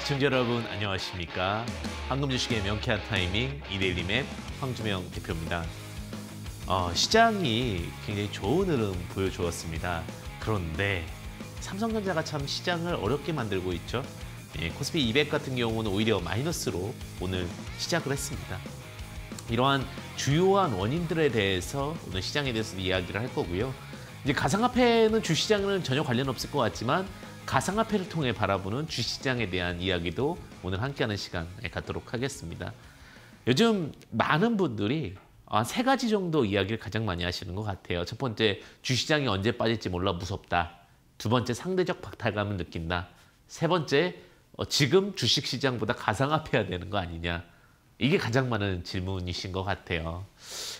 시청자 여러분 안녕하십니까? 황금 주식의 명쾌한 타이밍 이데일리 맵 황주명 대표입니다. 어, 시장이 굉장히 좋은 흐름 보여주었습니다. 그런데 삼성전자가 참 시장을 어렵게 만들고 있죠. 예, 코스피 200 같은 경우는 오히려 마이너스로 오늘 시작을 했습니다. 이러한 주요한 원인들에 대해서 오늘 시장에 대해서 이야기를 할 거고요. 이제 가상화폐는 주시장은 전혀 관련 없을 것 같지만 가상화폐를 통해 바라보는 주시장에 대한 이야기도 오늘 함께하는 시간에 갖도록 하겠습니다. 요즘 많은 분들이 아, 세 가지 정도 이야기를 가장 많이 하시는 것 같아요. 첫 번째, 주시장이 언제 빠질지 몰라 무섭다. 두 번째, 상대적 박탈감을 느낀다. 세 번째, 어, 지금 주식시장보다 가상화폐야 되는 거 아니냐. 이게 가장 많은 질문이신 것 같아요.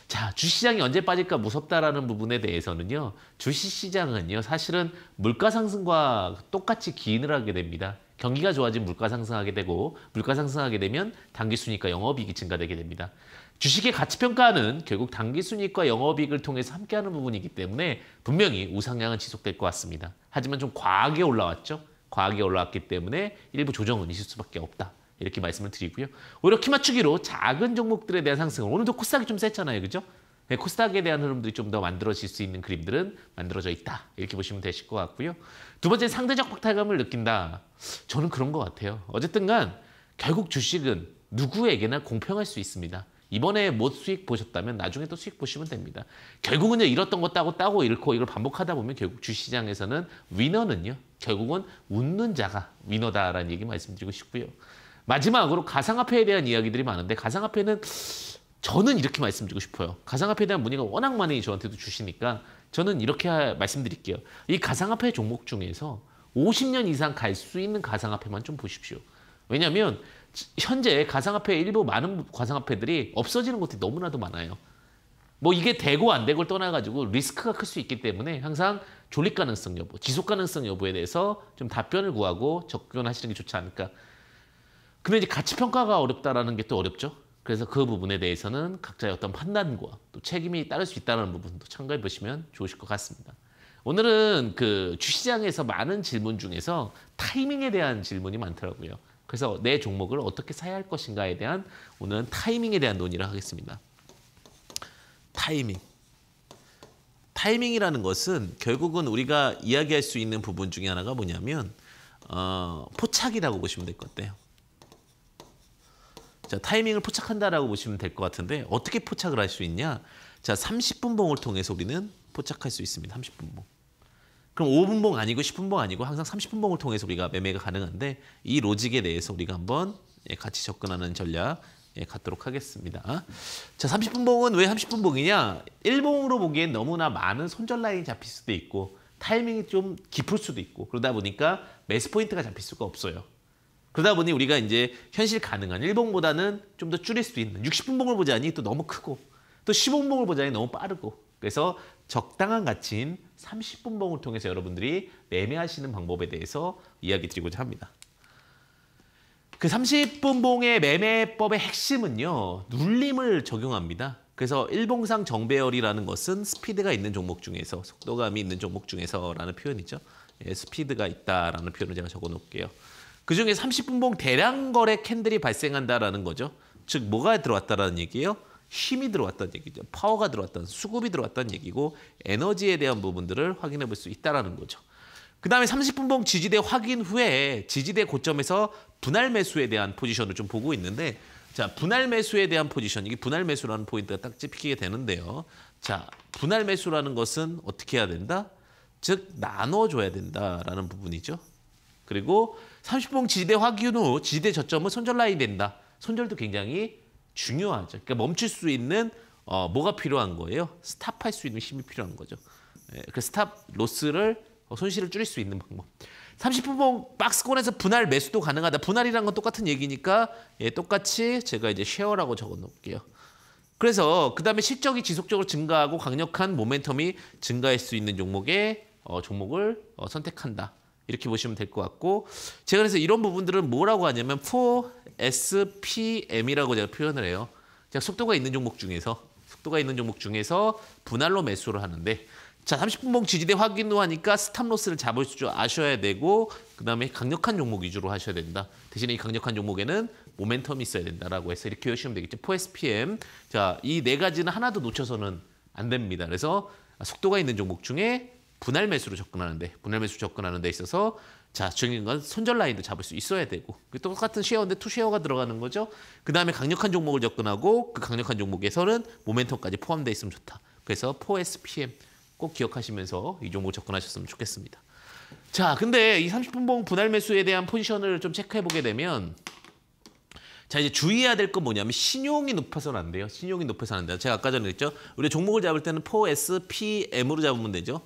자, 주시장이 언제 빠질까 무섭다라는 부분에 대해서는요. 주식시장은요. 사실은 물가 상승과 똑같이 기인을 하게 됩니다. 경기가 좋아지면 물가 상승하게 되고 물가 상승하게 되면 단기 순이익과 영업이익이 증가되게 됩니다. 주식의 가치 평가는 결국 단기 순이익과 영업이익을 통해서 함께하는 부분이기 때문에 분명히 우상향은 지속될 것 같습니다. 하지만 좀 과하게 올라왔죠. 과하게 올라왔기 때문에 일부 조정은 있을 수밖에 없다. 이렇게 말씀을 드리고요. 오히려 키 맞추기로 작은 종목들에 대한 상승을 오늘도 코스닥이 좀 셌잖아요. 그죠? 네, 코스닥에 대한 흐름들이 좀 더 만들어질 수 있는 그림들은 만들어져 있다. 이렇게 보시면 되실 것 같고요. 두 번째 상대적 박탈감을 느낀다. 저는 그런 것 같아요. 어쨌든 간 결국 주식은 누구에게나 공평할 수 있습니다. 이번에 못 수익 보셨다면 나중에 또 수익 보시면 됩니다. 결국은요 잃었던 거 따고 따고 잃고 이걸 반복하다 보면 결국 주시장에서는 위너는요 결국은 웃는 자가 위너다라는 얘기 말씀드리고 싶고요. 마지막으로 가상화폐에 대한 이야기들이 많은데 가상화폐는 저는 이렇게 말씀드리고 싶어요. 가상화폐에 대한 문의가 워낙 많이 저한테도 주시니까 저는 이렇게 말씀드릴게요. 이 가상화폐 종목 중에서 50년 이상 갈 수 있는 가상화폐만 좀 보십시오. 왜냐하면 현재 가상화폐 일부 많은 가상화폐들이 없어지는 것들이 너무나도 많아요. 뭐 이게 되고 안 되고를 떠나가지고 리스크가 클 수 있기 때문에 항상 존립 가능성 여부, 지속 가능성 여부에 대해서 좀 답변을 구하고 접근하시는 게 좋지 않을까 근데 이제 가치 평가가 어렵다라는 게 또 어렵죠. 그래서 그 부분에 대해서는 각자의 어떤 판단과 또 책임이 따를 수 있다는 부분도 참고해 보시면 좋으실 것 같습니다. 오늘은 그 주시장에서 많은 질문 중에서 타이밍에 대한 질문이 많더라고요. 그래서 내 종목을 어떻게 사야 할 것인가에 대한 오늘은 타이밍에 대한 논의를 하겠습니다. 타이밍. 타이밍이라는 것은 결국은 우리가 이야기할 수 있는 부분 중에 하나가 뭐냐면 어, 포착이라고 보시면 될 것 같아요. 자, 타이밍을 포착한다라고 보시면 될 것 같은데 어떻게 포착을 할 수 있냐? 자, 30분 봉을 통해서 우리는 포착할 수 있습니다. 30분 봉. 그럼 5분 봉 아니고 10분 봉 아니고 항상 30분 봉을 통해서 우리가 매매가 가능한데 이 로직에 대해서 우리가 한번 예, 같이 접근하는 전략 에 갖도록 하겠습니다. 자, 30분 봉은 왜 30분 봉이냐? 1봉으로 보기엔 너무나 많은 손절 라인이 잡힐 수도 있고 타이밍이 좀 깊을 수도 있고 그러다 보니까 매스 포인트가 잡힐 수가 없어요. 그러다 보니 우리가 이제 현실 가능한 일봉보다는 좀 더 줄일 수 있는 60분봉을 보자니 또 너무 크고 또 15분봉을 보자니 너무 빠르고 그래서 적당한 가치인 30분봉을 통해서 여러분들이 매매하시는 방법에 대해서 이야기 드리고자 합니다. 그 30분봉의 매매법의 핵심은요. 눌림을 적용합니다. 그래서 일봉상 정배열이라는 것은 스피드가 있는 종목 중에서 속도감이 있는 종목 중에서라는 표현이죠. 예, 스피드가 있다라는 표현을 제가 적어놓을게요. 그중에 30분봉 대량 거래 캔들이 발생한다라는 거죠. 즉 뭐가 들어왔다라는 얘기예요? 힘이 들어왔다는 얘기죠. 파워가 들어왔던 다 수급이 들어왔다는 얘기고 에너지에 대한 부분들을 확인해 볼 수 있다라는 거죠. 그 다음에 30분봉 지지대 확인 후에 지지대 고점에서 분할 매수에 대한 포지션을 좀 보고 있는데 자 분할 매수에 대한 포지션 이게 분할 매수라는 포인트가 딱찍히게 되는데요. 자 분할 매수라는 것은 어떻게 해야 된다? 즉 나눠줘야 된다라는 부분이죠. 그리고 30봉 지대 확인 후 지대 저점은 손절 라인이 된다. 손절도 굉장히 중요하죠. 그러니까 멈출 수 있는 어, 뭐가 필요한 거예요? 스탑할 수 있는 힘이 필요한 거죠. 예, 그 스탑 로스를 어, 손실을 줄일 수 있는 방법. 30분봉 박스권에서 분할 매수도 가능하다. 분할이란 건 똑같은 얘기니까 예, 똑같이 제가 이제 쉐어라고 적어놓을게요. 그래서 그 다음에 실적이 지속적으로 증가하고 강력한 모멘텀이 증가할 수 있는 종목의 어, 종목을 어, 선택한다. 이렇게 보시면 될 것 같고 제가 그래서 이런 부분들은 뭐라고 하냐면 4SPM이라고 제가 표현을 해요. 제가 속도가 있는 종목 중에서 속도가 있는 종목 중에서 분할로 매수를 하는데 자 30분봉 지지대 확인도 하니까 스탑로스를 잡을 줄 아셔야 되고 그다음에 강력한 종목 위주로 하셔야 된다. 대신에 이 강력한 종목에는 모멘텀이 있어야 된다라고 해서 이렇게 외시면 되겠죠. 4SPM 자이 네 가지는 하나도 놓쳐서는 안 됩니다. 그래서 속도가 있는 종목 중에 분할 매수로 접근하는데 분할 매수 접근하는 데 있어서 자 중요한 건 손절 라인도 잡을 수 있어야 되고 똑같은 쉐어인데 투쉐어가 들어가는 거죠. 그 다음에 강력한 종목을 접근하고 그 강력한 종목에서는 모멘텀까지 포함되어 있으면 좋다. 그래서 4SPM 꼭 기억하시면서 이 종목 접근하셨으면 좋겠습니다. 자 근데 이 30분봉 분할 매수에 대한 포지션을 좀 체크해보게 되면 자 이제 주의해야 될 건 뭐냐면 신용이 높아서는 안 돼요. 신용이 높아서는 안 돼요. 제가 아까 전에 했죠. 우리 종목을 잡을 때는 4S, PM으로 잡으면 되죠.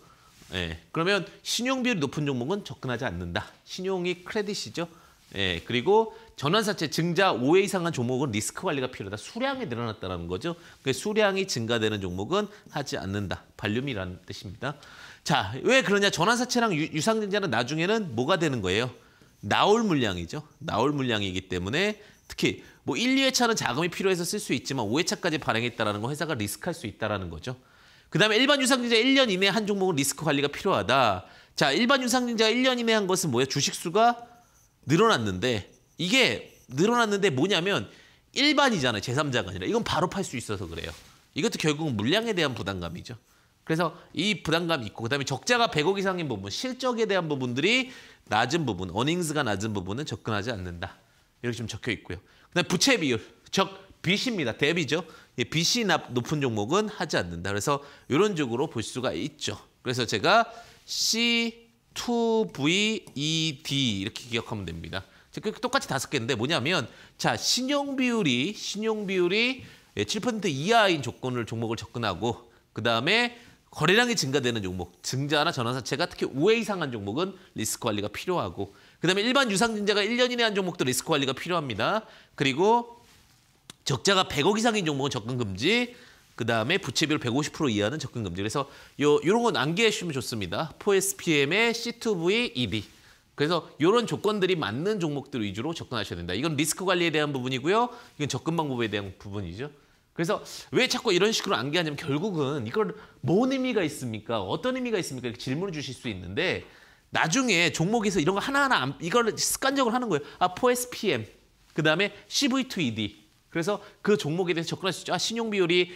예, 그러면 신용 비율이 높은 종목은 접근하지 않는다. 신용이 크레딧이죠. 예, 그리고 전환사채 증자 5회 이상한 종목은 리스크 관리가 필요하다. 수량이 늘어났다는 거죠. 그 수량이 증가되는 종목은 하지 않는다. 발륨이라는 뜻입니다. 자, 왜 그러냐? 전환사채랑 유상증자는 나중에는 뭐가 되는 거예요? 나올 물량이죠. 나올 물량이기 때문에 특히 뭐 1, 2회차는 자금이 필요해서 쓸 수 있지만 5회차까지 발행했다라는 건 회사가 리스크할 수 있다라는 거죠. 그다음에 일반 유상증자 1년 이내 한 종목은 리스크 관리가 필요하다. 자, 일반 유상증자 1년 이내 한 것은 뭐야? 주식 수가 늘어났는데 이게 늘어났는데 뭐냐면 일반이잖아요. 제3자가 아니라. 이건 바로 팔 수 있어서 그래요. 이것도 결국은 물량에 대한 부담감이죠. 그래서 이 부담감이 있고 그다음에 적자가 100억 이상인 부분, 실적에 대한 부분들이 낮은 부분, 어닝스가 낮은 부분은 접근하지 않는다. 이렇게 좀 적혀 있고요. 그다음에 부채 비율, 즉 빚입니다. 대비죠. 빚이 높은 종목은 하지 않는다. 그래서 이런 쪽으로 볼 수가 있죠. 그래서 제가 C2VED 이렇게 기억하면 됩니다. 그 똑같이 다섯 개인데 뭐냐면 자 신용 비율이 신용 비율이 7% 예, 이하인 조건을 종목을 접근하고 그 다음에 거래량이 증가되는 종목, 증자나 전환사채가 특히 5회 이상한 종목은 리스크 관리가 필요하고 그 다음에 일반 유상증자가 1년 이내 한 종목도 리스크 관리가 필요합니다. 그리고 적자가 100억 이상인 종목은 접근 금지. 그다음에 부채비율 150% 이하는 접근 금지. 그래서 요 요런 건암기해주시면 좋습니다. 4SPM의 C2V EB. 그래서 이런 조건들이 맞는 종목들 위주로 접근하셔야 된다. 이건 리스크 관리에 대한 부분이고요. 이건 접근 방법에 대한 부분이죠. 그래서 왜 자꾸 이런 식으로 암기하냐면 결국은 이걸 뭔 의미가 있습니까? 어떤 의미가 있습니까? 이렇게 질문을 주실 수 있는데 나중에 종목에서 이런 거 하나하나 이걸 습관적으로 하는 거예요. 아, 4SPM, 그 다음에 CV2ED, 그래서 그 종목에 대해서 접근할 수 있죠. 아, 신용 비율이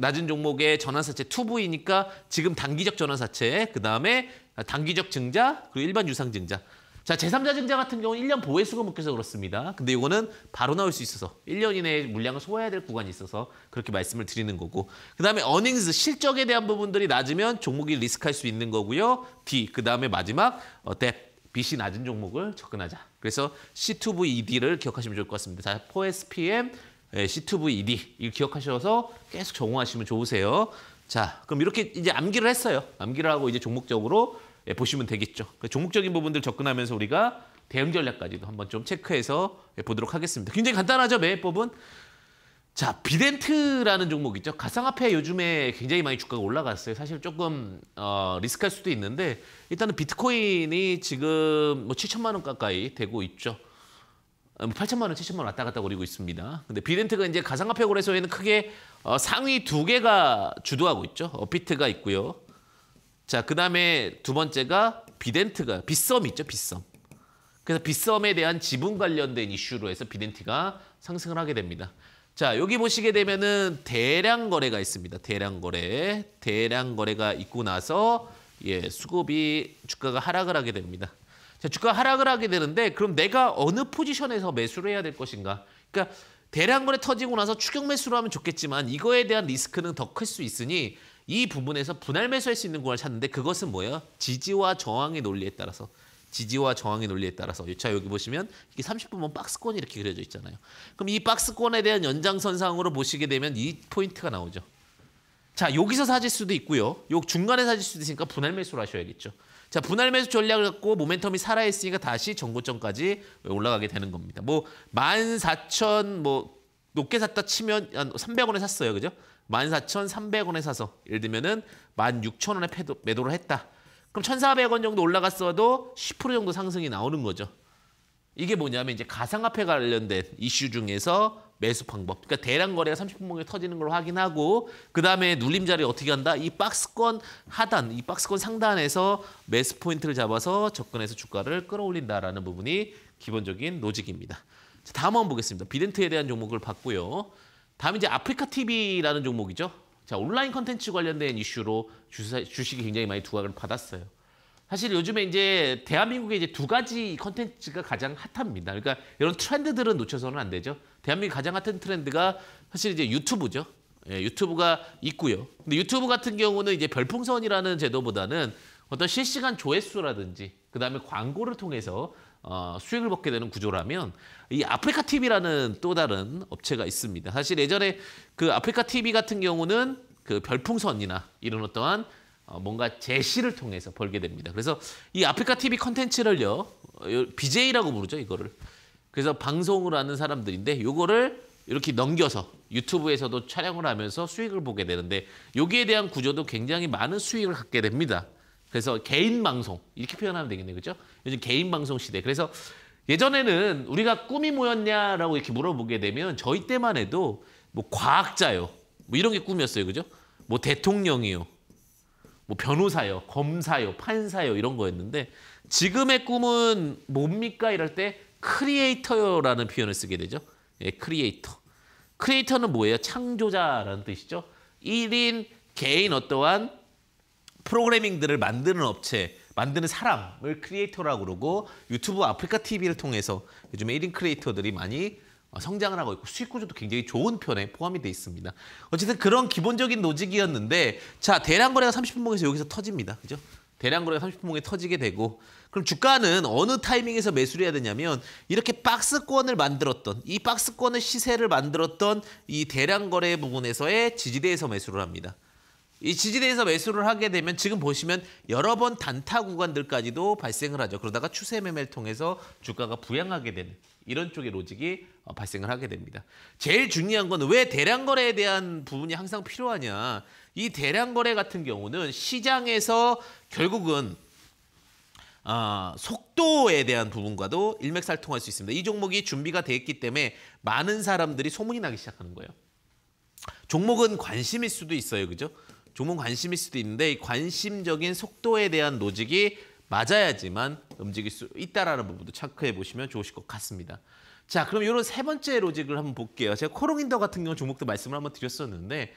낮은 종목의 전환사채 투부이니까 지금 단기적 전환사채, 그다음에 단기적 증자, 그리고 일반 유상 증자. 자, 제3자 증자 같은 경우는 1년 보회수가 묶여서 그렇습니다. 근데 이거는 바로 나올 수 있어서 1년 이내에 물량을 소화해야 될 구간이 있어서 그렇게 말씀을 드리는 거고 그다음에 어닝스 실적에 대한 부분들이 낮으면 종목이 리스크할 수 있는 거고요. D, 그다음에 마지막 어, 뎁, 빛이 낮은 종목을 접근하자. 그래서 C2VED를 기억하시면 좋을 것 같습니다. 자, 4SPM, 예, C2V2D e 이거 기억하셔서 계속 적응하시면 좋으세요. 자, 그럼 이렇게 이제 암기를 했어요. 암기를 하고 이제 종목적으로 예, 보시면 되겠죠. 그 종목적인 부분들 접근하면서 우리가 대응 전략까지도 한번 좀 체크해서 예, 보도록 하겠습니다. 굉장히 간단하죠, 매매법은. 자, 비덴트라는 종목 있죠. 가상화폐 요즘에 굉장히 많이 주가가 올라갔어요. 사실 조금 어, 리스크할 수도 있는데 일단은 비트코인이 지금 뭐 7천만 원 가까이 되고 있죠. 8천만 어, 뭐 원, 7천만 원 왔다 갔다 거리고 있습니다. 근데 비렌트가 이제 가상화폐 거래소에는 크게 어, 상위 두 개가 주도하고 있죠. 어피트가 있고요. 자, 그다음에 두 번째가 비덴트가 빗썸 있죠, 빗썸. 그래서 빗썸에 대한 지분 관련된 이슈로 해서 비덴트가 상승을 하게 됩니다. 자, 여기 보시게 되면은 대량 거래가 있습니다. 대량 거래. 대량 거래가 있고 나서 예, 수급이 주가가 하락을 하게 됩니다. 주가 하락을 하게 되는데 그럼 내가 어느 포지션에서 매수를 해야 될 것인가? 그러니까 대량거래 터지고 나서 추격 매수를 하면 좋겠지만 이거에 대한 리스크는 더 클 수 있으니 이 부분에서 분할 매수할 수 있는 구간을 찾는데 그것은 뭐예요? 지지와 저항의 논리에 따라서 지지와 저항의 논리에 따라서 요차 여기 보시면 이게 30분만 뭐 박스권이 이렇게 그려져 있잖아요. 그럼 이 박스권에 대한 연장선상으로 보시게 되면 이 포인트가 나오죠. 자 여기서 사질 수도 있고요. 요 중간에 사질 수도 있으니까 분할 매수를 하셔야겠죠. 자 분할 매수 전략을 갖고 모멘텀이 살아있으니까 다시 전고점까지 올라가게 되는 겁니다. 뭐 14,000, 뭐 높게 샀다 치면 한 300원에 샀어요. 그죠? 14,300원에 사서 예를 들면은 16,000원에 패도 매도를 했다. 그럼 1,400원 정도 올라갔어도 10% 정도 상승이 나오는 거죠. 이게 뭐냐면 이제 가상화폐 관련된 이슈 중에서 매수 방법. 그러니까 대량 거래가 3 0분만에 터지는 걸 확인하고 그다음에 눌림 자리 어떻게 한다? 이 박스권 하단, 이 박스권 상단에서 매수 포인트를 잡아서 접근해서 주가를 끌어올린다라는 부분이 기본적인 로직입니다. 자, 다음 한번 보겠습니다. 비덴트에 대한 종목을 봤고요. 다음 이제 아프리카 TV라는 종목이죠. 자, 온라인 컨텐츠 관련된 이슈로 주사, 주식이 굉장히 많이 두각을 받았어요. 사실 요즘에 이제 대한민국의 이제 두 가지 컨텐츠가 가장 핫합니다. 그러니까 이런 트렌드들은 놓쳐서는 안 되죠. 대한민국 가장 핫한 트렌드가 사실 이제 유튜브죠. 예, 유튜브가 있고요. 근데 유튜브 같은 경우는 이제 별풍선이라는 제도보다는 어떤 실시간 조회수라든지 그다음에 광고를 통해서 어, 수익을 받게 되는 구조라면 이 아프리카 TV라는 또 다른 업체가 있습니다. 사실 예전에 그 아프리카 TV 같은 경우는 그 별풍선이나 이런 어떠한 어, 뭔가 제시를 통해서 벌게 됩니다. 그래서 이 아프리카 TV 컨텐츠를요 어, BJ라고 부르죠 이거를. 그래서 방송을 하는 사람들인데 요거를 이렇게 넘겨서 유튜브에서도 촬영을 하면서 수익을 보게 되는데 여기에 대한 구조도 굉장히 많은 수익을 갖게 됩니다. 그래서 개인 방송 이렇게 표현하면 되겠네요. 그렇죠? 요즘 개인 방송 시대. 그래서 예전에는 우리가 꿈이 뭐였냐라고 이렇게 물어보게 되면 저희 때만 해도 뭐 과학자요. 뭐 이런 게 꿈이었어요. 그죠? 뭐 대통령이요. 뭐 변호사요. 검사요. 판사요. 이런 거였는데 지금의 꿈은 뭡니까? 이럴 때 크리에이터라는 표현을 쓰게 되죠. 예, 크리에이터. 크리에이터는 뭐예요? 창조자라는 뜻이죠. 1인 개인 어떠한 프로그래밍들을 만드는 업체, 만드는 사람을 크리에이터라고 그러고 유튜브 아프리카 TV를 통해서 요즘 1인 크리에이터들이 많이 어, 성장을 하고 있고 수익 구조도 굉장히 좋은 편에 포함이 돼 있습니다. 어쨌든 그런 기본적인 노직이었는데 자 대량 거래가 30분 봉에서 여기서 터집니다. 그죠? 대량 거래가 30분 봉에 터지게 되고 그럼 주가는 어느 타이밍에서 매수를 해야 되냐면 이렇게 박스권을 만들었던 이 박스권의 시세를 만들었던 이 대량 거래 부분에서의 지지대에서 매수를 합니다. 이 지지대에서 매수를 하게 되면 지금 보시면 여러 번 단타 구간들까지도 발생을 하죠. 그러다가 추세 매매를 통해서 주가가 부양하게 되는 이런 쪽의 로직이 어, 발생을 하게 됩니다. 제일 중요한 건 왜 대량 거래에 대한 부분이 항상 필요하냐. 이 대량 거래 같은 경우는 시장에서 결국은 아, 속도에 대한 부분과도 일맥살통할 수 있습니다. 이 종목이 준비가 돼 있기 때문에 많은 사람들이 소문이 나기 시작하는 거예요. 종목은 관심일 수도 있어요. 그죠? 종목 관심일 수도 있는데 관심적인 속도에 대한 로직이 맞아야지만 움직일 수 있다라는 부분도 체크해 보시면 좋으실 것 같습니다. 자, 그럼 이런 세 번째 로직을 한번 볼게요. 제가 코롱인더 같은 경우 종목도 말씀을 한번 드렸었는데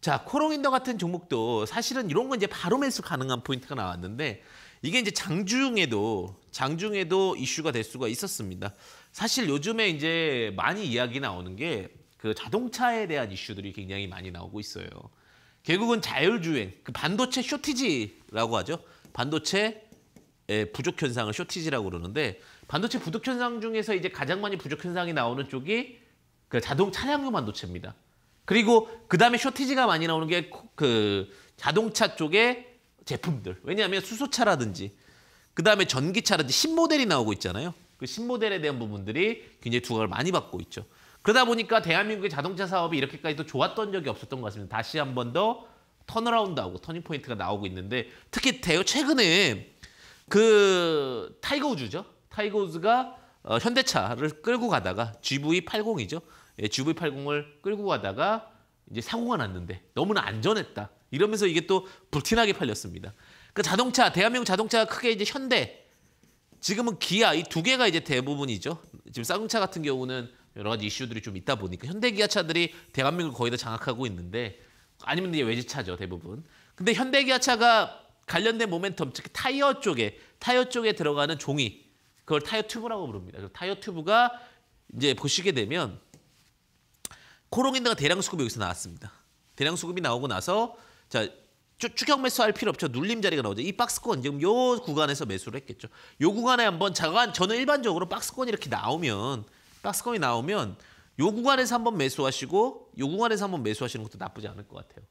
자, 코롱인더 같은 종목도 사실은 이런 건 이제 바로 매수 가능한 포인트가 나왔는데 이게 이제 장중에도 장중에도 이슈가 될 수가 있었습니다. 사실 요즘에 이제 많이 이야기 나오는 게 그 자동차에 대한 이슈들이 굉장히 많이 나오고 있어요. 결국은 자율주행, 그 반도체 쇼티지라고 하죠. 반도체 예, 부족 현상을 쇼티지라고 그러는데 반도체 부족 현상 중에서 이제 가장 많이 부족 현상이 나오는 쪽이 그 자동 차량용 반도체입니다. 그리고 그 다음에 쇼티지가 많이 나오는 게 그 자동차 쪽에 제품들. 왜냐하면 수소차라든지 그다음에 전기차라든지 신모델이 나오고 있잖아요. 그 신모델에 대한 부분들이 굉장히 두각을 많이 받고 있죠. 그러다 보니까 대한민국의 자동차 사업이 이렇게까지 도 좋았던 적이 없었던 것 같습니다. 다시 한 번더 턴어라운드하고 터닝포인트가 나오고 있는데 특히 대요 최근에 그 타이거 우즈죠. 타이거 우즈가 어, 현대차를 끌고 가다가 GV80이죠. 예, GV80을 끌고 가다가 이제 사고가 났는데 너무나 안전했다. 이러면서 이게 또 불티나게 팔렸습니다. 그 자동차, 대한민국 자동차가 크게 이제 현대, 지금은 기아 이 두 개가 이제 대부분이죠. 지금 쌍용차 같은 경우는 여러 가지 이슈들이 좀 있다 보니까 현대 기아차들이 대한민국 거의 다 장악하고 있는데 아니면 이제 외제차죠 대부분. 근데 현대 기아차가 관련된 모멘텀 즉 타이어 쪽에 타이어 쪽에 들어가는 종이 그걸 타이어 튜브라고 부릅니다. 타이어 튜브가 이제 보시게 되면 코롱인더가 대량 수급이 여기서 나왔습니다. 대량 수급이 나오고 나서 자, 추격 매수할 필요 없죠. 눌림 자리가 나오죠. 이 박스권 지금 요 구간에서 매수를 했겠죠. 요 구간에 한번 자간 저는 일반적으로 박스권 이렇게 나오면 박스권이 나오면 요 구간에서 한번 매수하시고 요 구간에서 한번 매수하시는 것도 나쁘지 않을 것 같아요.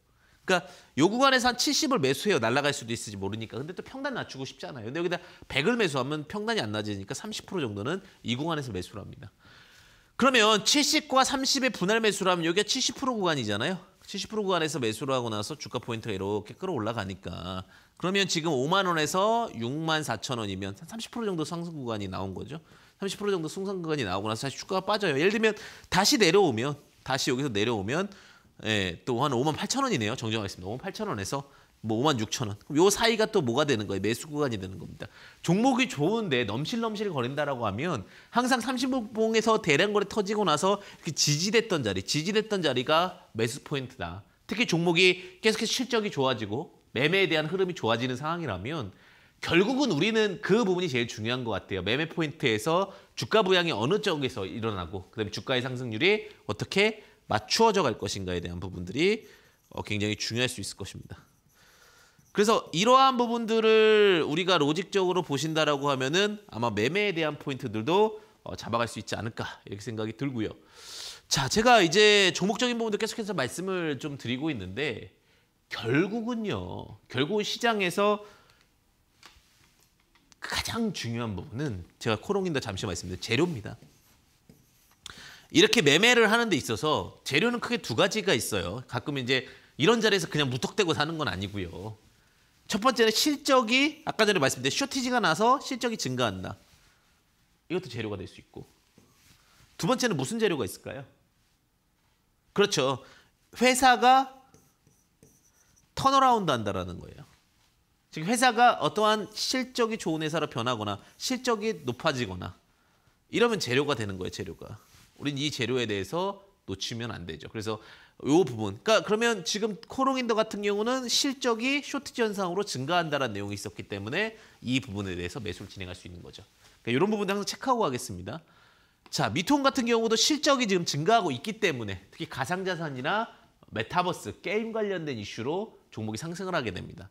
그러니까 요 구간에서 한 70을 매수해요. 날라갈 수도 있을지 모르니까. 근데 또 평단 낮추고 싶지 않아요. 근데 여기다 100을 매수하면 평단이 안낮으니까30% 정도는 이 구간에서 매수를 합니다. 그러면 70과 30의 분할 매수라면 여기가 70% 구간이잖아요. 70% 구간에서 매수를 하고 나서 주가 포인트가 이렇게 끌어올라가니까 그러면 지금 5만 원에서 6만 4천 원이면 한30% 정도 상승 구간이 나온 거죠. 30% 정도 상승 구간이 나오고 나서 다시 주가가 빠져요. 예를 들면 다시 내려오면 다시 여기서 내려오면 예, 또한 5만 8천 원이네요. 정정하겠습니다. 5만 8천 원에서 뭐 5만 6천 원. 그럼 요 사이가 또 뭐가 되는 거예요? 매수 구간이 되는 겁니다. 종목이 좋은데 넘실넘실 거린다라고 하면 항상 30봉에서 대량 거래 터지고 나서 이렇게 지지됐던 자리, 지지됐던 자리가 매수 포인트다. 특히 종목이 계속해서 실적이 좋아지고 매매에 대한 흐름이 좋아지는 상황이라면 결국은 우리는 그 부분이 제일 중요한 것 같아요. 매매 포인트에서 주가 부양이 어느 쪽에서 일어나고 그다음에 주가의 상승률이 어떻게 맞추어져 갈 것인가에 대한 부분들이 어, 굉장히 중요할 수 있을 것입니다. 그래서 이러한 부분들을 우리가 로직적으로 보신다라고 하면은 아마 매매에 대한 포인트들도 어, 잡아갈 수 있지 않을까 이렇게 생각이 들고요. 자, 제가 이제 종목적인 부분도 계속해서 말씀을 좀 드리고 있는데 결국은요. 결국 시장에서 가장 중요한 부분은 제가 코롱인다 잠시 말씀드린 재료입니다. 이렇게 매매를 하는 데 있어서 재료는 크게 두 가지가 있어요. 가끔 이제 이런 자리에서 그냥 무턱대고 사는 건 아니고요. 첫 번째는 실적이 아까 전에 말씀드린 쇼티지가 나서 실적이 증가한다. 이것도 재료가 될 수 있고. 두 번째는 무슨 재료가 있을까요? 그렇죠. 회사가 턴어라운드 한다라는 거예요. 즉 회사가 어떠한 실적이 좋은 회사로 변하거나 실적이 높아지거나 이러면 재료가 되는 거예요, 재료가. 우린 이 재료에 대해서 놓치면 안 되죠. 그래서 요 부분. 그러니까 그러면 지금 코롱인더 같은 경우는 실적이 쇼트지 현상으로 증가한다라는 내용이 있었기 때문에 이 부분에 대해서 매수를 진행할 수 있는 거죠. 그러니까 이런 부분도 항상 체크하고 하겠습니다. 자, 미통 같은 경우도 실적이 지금 증가하고 있기 때문에 특히 가상자산이나 메타버스, 게임 관련된 이슈로 종목이 상승을 하게 됩니다.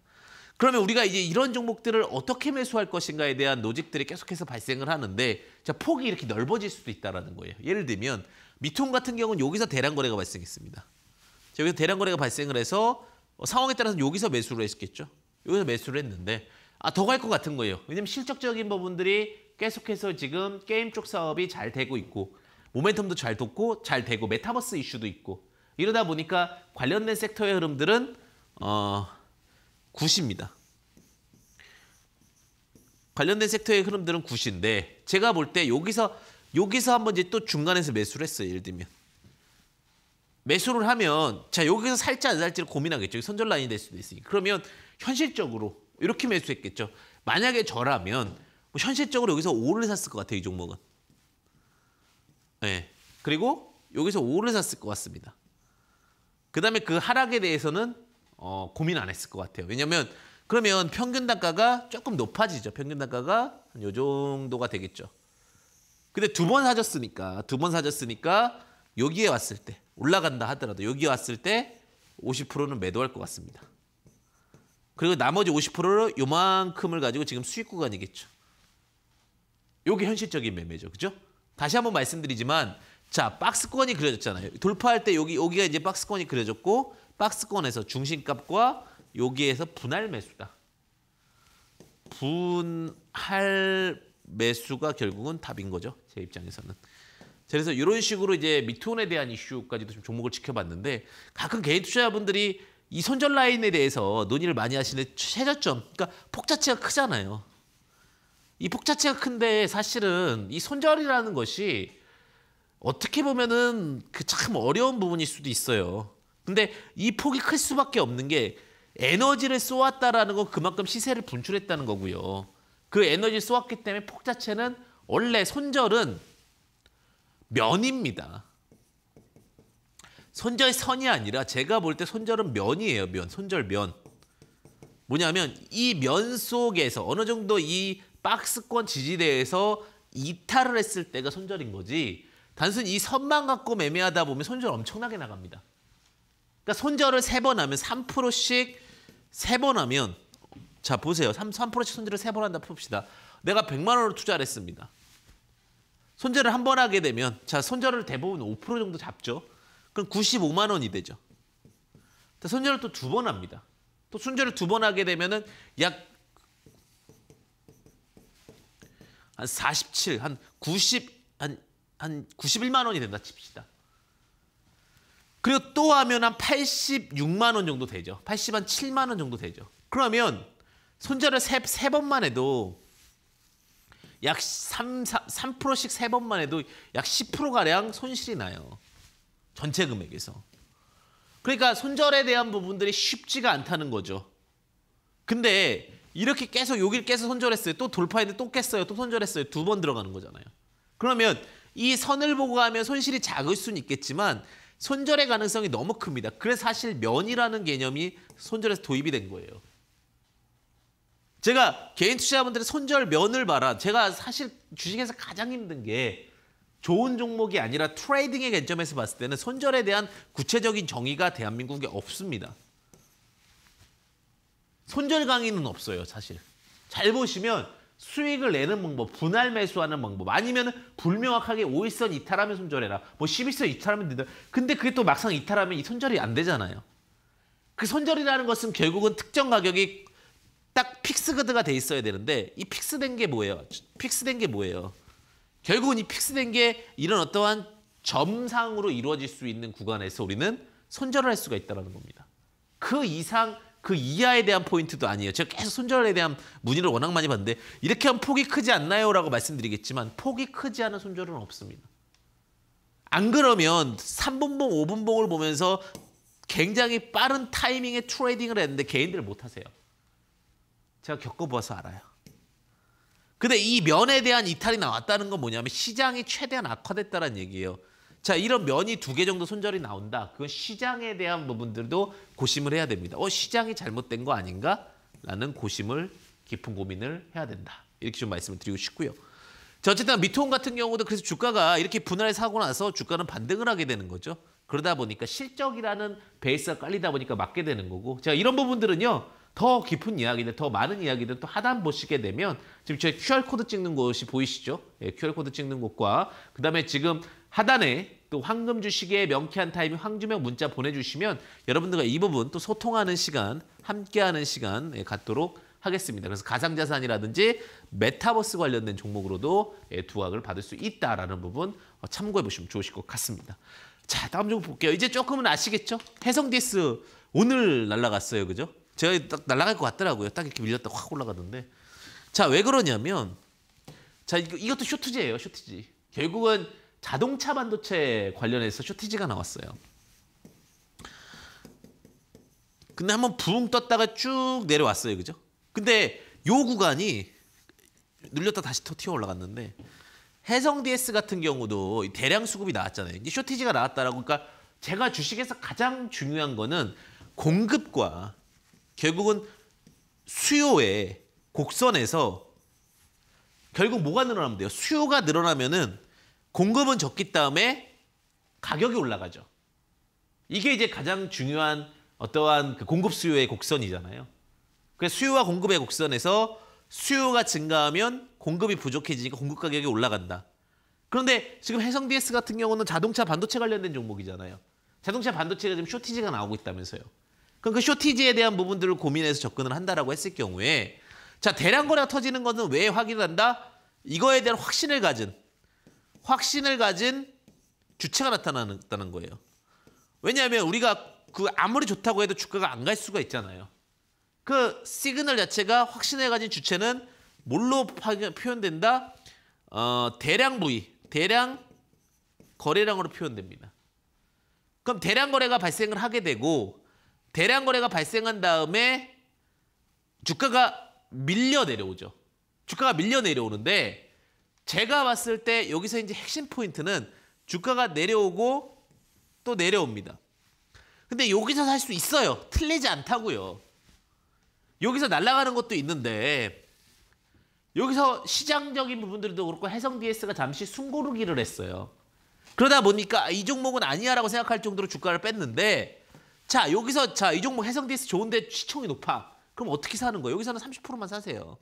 그러면 우리가 이제 이런 종목들을 어떻게 매수할 것인가에 대한 노직들이 계속해서 발생을 하는데 자, 폭이 이렇게 넓어질 수도 있다는 라 거예요. 예를 들면 미통 같은 경우는 여기서 대량 거래가 발생했습니다. 여기서 대량 거래가 발생을 해서 어, 상황에 따라서 여기서 매수를 했겠죠. 여기서 매수를 했는데 아더갈 것 같은 거예요. 왜냐면 실적적인 부분들이 계속해서 지금 게임 쪽 사업이 잘 되고 있고 모멘텀도 잘 돕고 잘 되고 메타버스 이슈도 있고 이러다 보니까 관련된 섹터의 흐름들은 어, 굿입니다. 관련된 섹터의 흐름들은 굿인데 제가 볼 때 여기서 여기서 한번 이제 또 중간에서 매수를 했어요. 예를 들면 매수를 하면 자 여기서 살지 안 살지를 고민하겠죠. 선전 라인이 될 수도 있으니 그러면 현실적으로 이렇게 매수했겠죠. 만약에 저라면 뭐 현실적으로 여기서 5를 샀을 것 같아요. 이 종목은. 예. 네. 그리고 여기서 5를 샀을 것 같습니다. 그다음에 그 하락에 대해서는 어, 고민 안 했을 것 같아요. 왜냐면 그러면 평균 단가가 조금 높아지죠. 평균 단가가 한 요 정도가 되겠죠. 근데 두 번 사줬으니까 두 번 사줬으니까 여기에 왔을 때 올라간다 하더라도 여기 왔을 때 50%는 매도할 것 같습니다. 그리고 나머지 50%를 요만큼을 가지고 지금 수익 구간이겠죠. 요게 현실적인 매매죠. 그죠? 다시 한번 말씀드리지만 자, 박스권이 그려졌잖아요. 돌파할 때 여기 여기가 이제 박스권이 그려졌고 박스권에서 중심값과 여기에서 분할 매수다. 분할 매수가 결국은 답인 거죠. 제 입장에서는. 그래서 이런 식으로 이제 미투온에 대한 이슈까지도 좀 종목을 지켜봤는데 가끔 개인 투자자분들이 이 손절 라인에 대해서 논의를 많이 하시는 최저점, 그러니까 폭 자체가 크잖아요. 이 폭 자체가 큰데 사실은 이 손절이라는 것이 어떻게 보면은 그 참 어려운 부분일 수도 있어요. 근데 이 폭이 클 수밖에 없는 게 에너지를 쏘았다라는 건 그만큼 시세를 분출했다는 거고요. 그 에너지 를 쏘았기 때문에 폭 자체는 원래 손절은 면입니다. 손절 선이 아니라 제가 볼 때 손절은 면이에요. 면, 손절 면. 뭐냐면 이 면 속에서 어느 정도 이 박스권 지지대에서 이탈을 했을 때가 손절인 거지 단순이 선만 갖고 매매하다 보면 손절 엄청나게 나갑니다. 그러니까 손절을 세 번 하면 3%씩 세 번 하면 자 보세요. 3, 3%씩 손절을 세 번 한다 봅시다. 내가 100만 원을 투자 했습니다. 손절을 한 번 하게 되면 자 손절을 대부분 5% 정도 잡죠. 그럼 95만 원이 되죠. 손절을 또 두 번 합니다. 또 손절을 두 번 하게 되면약 한 47, 한 90, 한, 한 91만 원이 된다 칩시다. 그리고 또 하면 한 86만 원 정도 되죠. 8 0 7만 원 정도 되죠. 그러면 손절을 세, 세 번만 해도 약 3, 3, 3%씩 세번만 해도 약 10%가량 손실이 나요. 전체 금액에서. 그러니까 손절에 대한 부분들이 쉽지가 않다는 거죠. 근데 이렇게 계속 여를 깨서 손절했어요. 또 돌파했는데 또 깼어요. 또 손절했어요. 두 번 들어가는 거잖아요. 그러면 이 선을 보고 가면 손실이 작을 수는 있겠지만 손절의 가능성이 너무 큽니다. 그래서 사실 면이라는 개념이 손절에서 도입이 된 거예요. 제가 개인 투자자분들의 손절 면을 봐라. 제가 사실 주식에서 가장 힘든 게 좋은 종목이 아니라 트레이딩의 관점에서 봤을 때는 손절에 대한 구체적인 정의가 대한민국에 없습니다. 손절 강의는 없어요, 사실. 잘 보시면 수익을 내는 방법, 분할 매수하는 방법, 아니면 불명확하게 5일선 이탈하면 손절해라, 뭐 11선 이탈하면 된다. 근데 그게 또 막상 이탈하면 이 손절이 안 되잖아요. 그 손절이라는 것은 결국은 특정 가격이 딱 픽스드가 돼 있어야 되는데 이 픽스된 게 뭐예요? 픽스된 게 뭐예요? 결국은 이 픽스된 게 이런 어떠한 점상으로 이루어질 수 있는 구간에서 우리는 손절을 할 수가 있다는 겁니다. 그 이상 그 이하에 대한 포인트도 아니에요. 제가 계속 손절에 대한 문의를 워낙 많이 봤는데 이렇게 하면 폭이 크지 않나요? 라고 말씀드리겠지만 폭이 크지 않은 손절은 없습니다. 안 그러면 3분봉, 5분봉을 보면서 굉장히 빠른 타이밍에 트레이딩을 했는데 개인들 을 못하세요. 제가 겪어보아서 알아요. 근데 이 면에 대한 이탈이 나왔다는 건 뭐냐면 시장이 최대한 악화됐다는 얘기예요. 자, 이런 면이 두 개 정도 손절이 나온다. 그건 시장에 대한 부분들도 고심을 해야 됩니다. 어, 시장이 잘못된 거 아닌가? 라는 고심을 깊은 고민을 해야 된다. 이렇게 좀 말씀을 드리고 싶고요. 자, 어쨌든 미토온 같은 경우도 그래서 주가가 이렇게 분할에 사고 나서 주가는 반등을 하게 되는 거죠. 그러다 보니까 실적이라는 베이스가 깔리다 보니까 맞게 되는 거고 제가 이런 부분들은요. 더 깊은 이야기들, 더 많은 이야기들 또 하단 보시게 되면 지금 저희 QR코드 찍는 곳이 보이시죠? 예, QR코드 찍는 곳과 그 다음에 지금 하단에 또 황금 주식의 명쾌한 타이밍 황주명 문자 보내주시면 여러분들과 이 부분 또 소통하는 시간, 함께하는 시간 예, 갖도록 하겠습니다. 그래서 가상자산이라든지 메타버스 관련된 종목으로도 예, 두각을 받을 수 있다라는 부분 어, 참고해 보시면 좋으실 것 같습니다. 자, 다음 종목 볼게요. 이제 조금은 아시겠죠? 해성디스 오늘 날라갔어요. 그죠? 제가 딱 날아갈 것 같더라고요. 딱 이렇게 밀렸다 확 올라가던데. 자, 왜 그러냐면 자, 이거, 것도 쇼트지예요, 쇼트지. 결국은 자동차 반도체 관련해서 쇼트지가 나왔어요. 근데 한번 붕 떴다가 쭉 내려왔어요. 그죠? 근데 요 구간이 눌렸다 다시 튀어 올라갔는데 해성 DS 같은 경우도 대량 수급이 나왔잖아요. 이제 쇼티지가 나왔다라고 그러니까 제가 주식에서 가장 중요한 거는 공급과 결국은 수요의 곡선에서 결국 뭐가 늘어나면 돼요? 수요가 늘어나면은 공급은 적기 다음에 가격이 올라가죠. 이게 이제 가장 중요한 어떠한 그 공급 수요의 곡선이잖아요. 그래서 수요와 공급의 곡선에서 수요가 증가하면 공급이 부족해지니까 공급 가격이 올라간다. 그런데 지금 해성 DS 같은 경우는 자동차 반도체 관련된 종목이잖아요. 자동차 반도체가 지금 쇼티지가 나오고 있다면서요. 그럼 그러니까 그 쇼티지에 대한 부분들을 고민해서 접근을 한다라고 했을 경우에 자 대량 거래가 터지는 것은 왜확인 한다? 이거에 대한 확신을 가진 확신을 가진 주체가 나타났다는 거예요. 왜냐하면 우리가 그 아무리 좋다고 해도 주가가 안 갈 수가 있잖아요. 그 시그널 자체가 확신을 가진 주체는 뭘로 표현된다? 어, 대량 부위, 대량 거래량으로 표현됩니다. 그럼 대량 거래가 발생을 하게 되고 대량 거래가 발생한 다음에 주가가 밀려 내려오죠. 주가가 밀려 내려오는데 제가 봤을 때 여기서 이제 핵심 포인트는 주가가 내려오고 또 내려옵니다. 근데 여기서 살 수 있어요. 틀리지 않다고요. 여기서 날아가는 것도 있는데 여기서 시장적인 부분들도 그렇고 해성 DS가 잠시 숨고르기를 했어요. 그러다 보니까 아, 이 종목은 아니야라고 생각할 정도로 주가를 뺐는데 자, 여기서 자, 이 종목 해성디스 좋은데 시총이 높아. 그럼 어떻게 사는 거예요? 여기서는 30%만 사세요.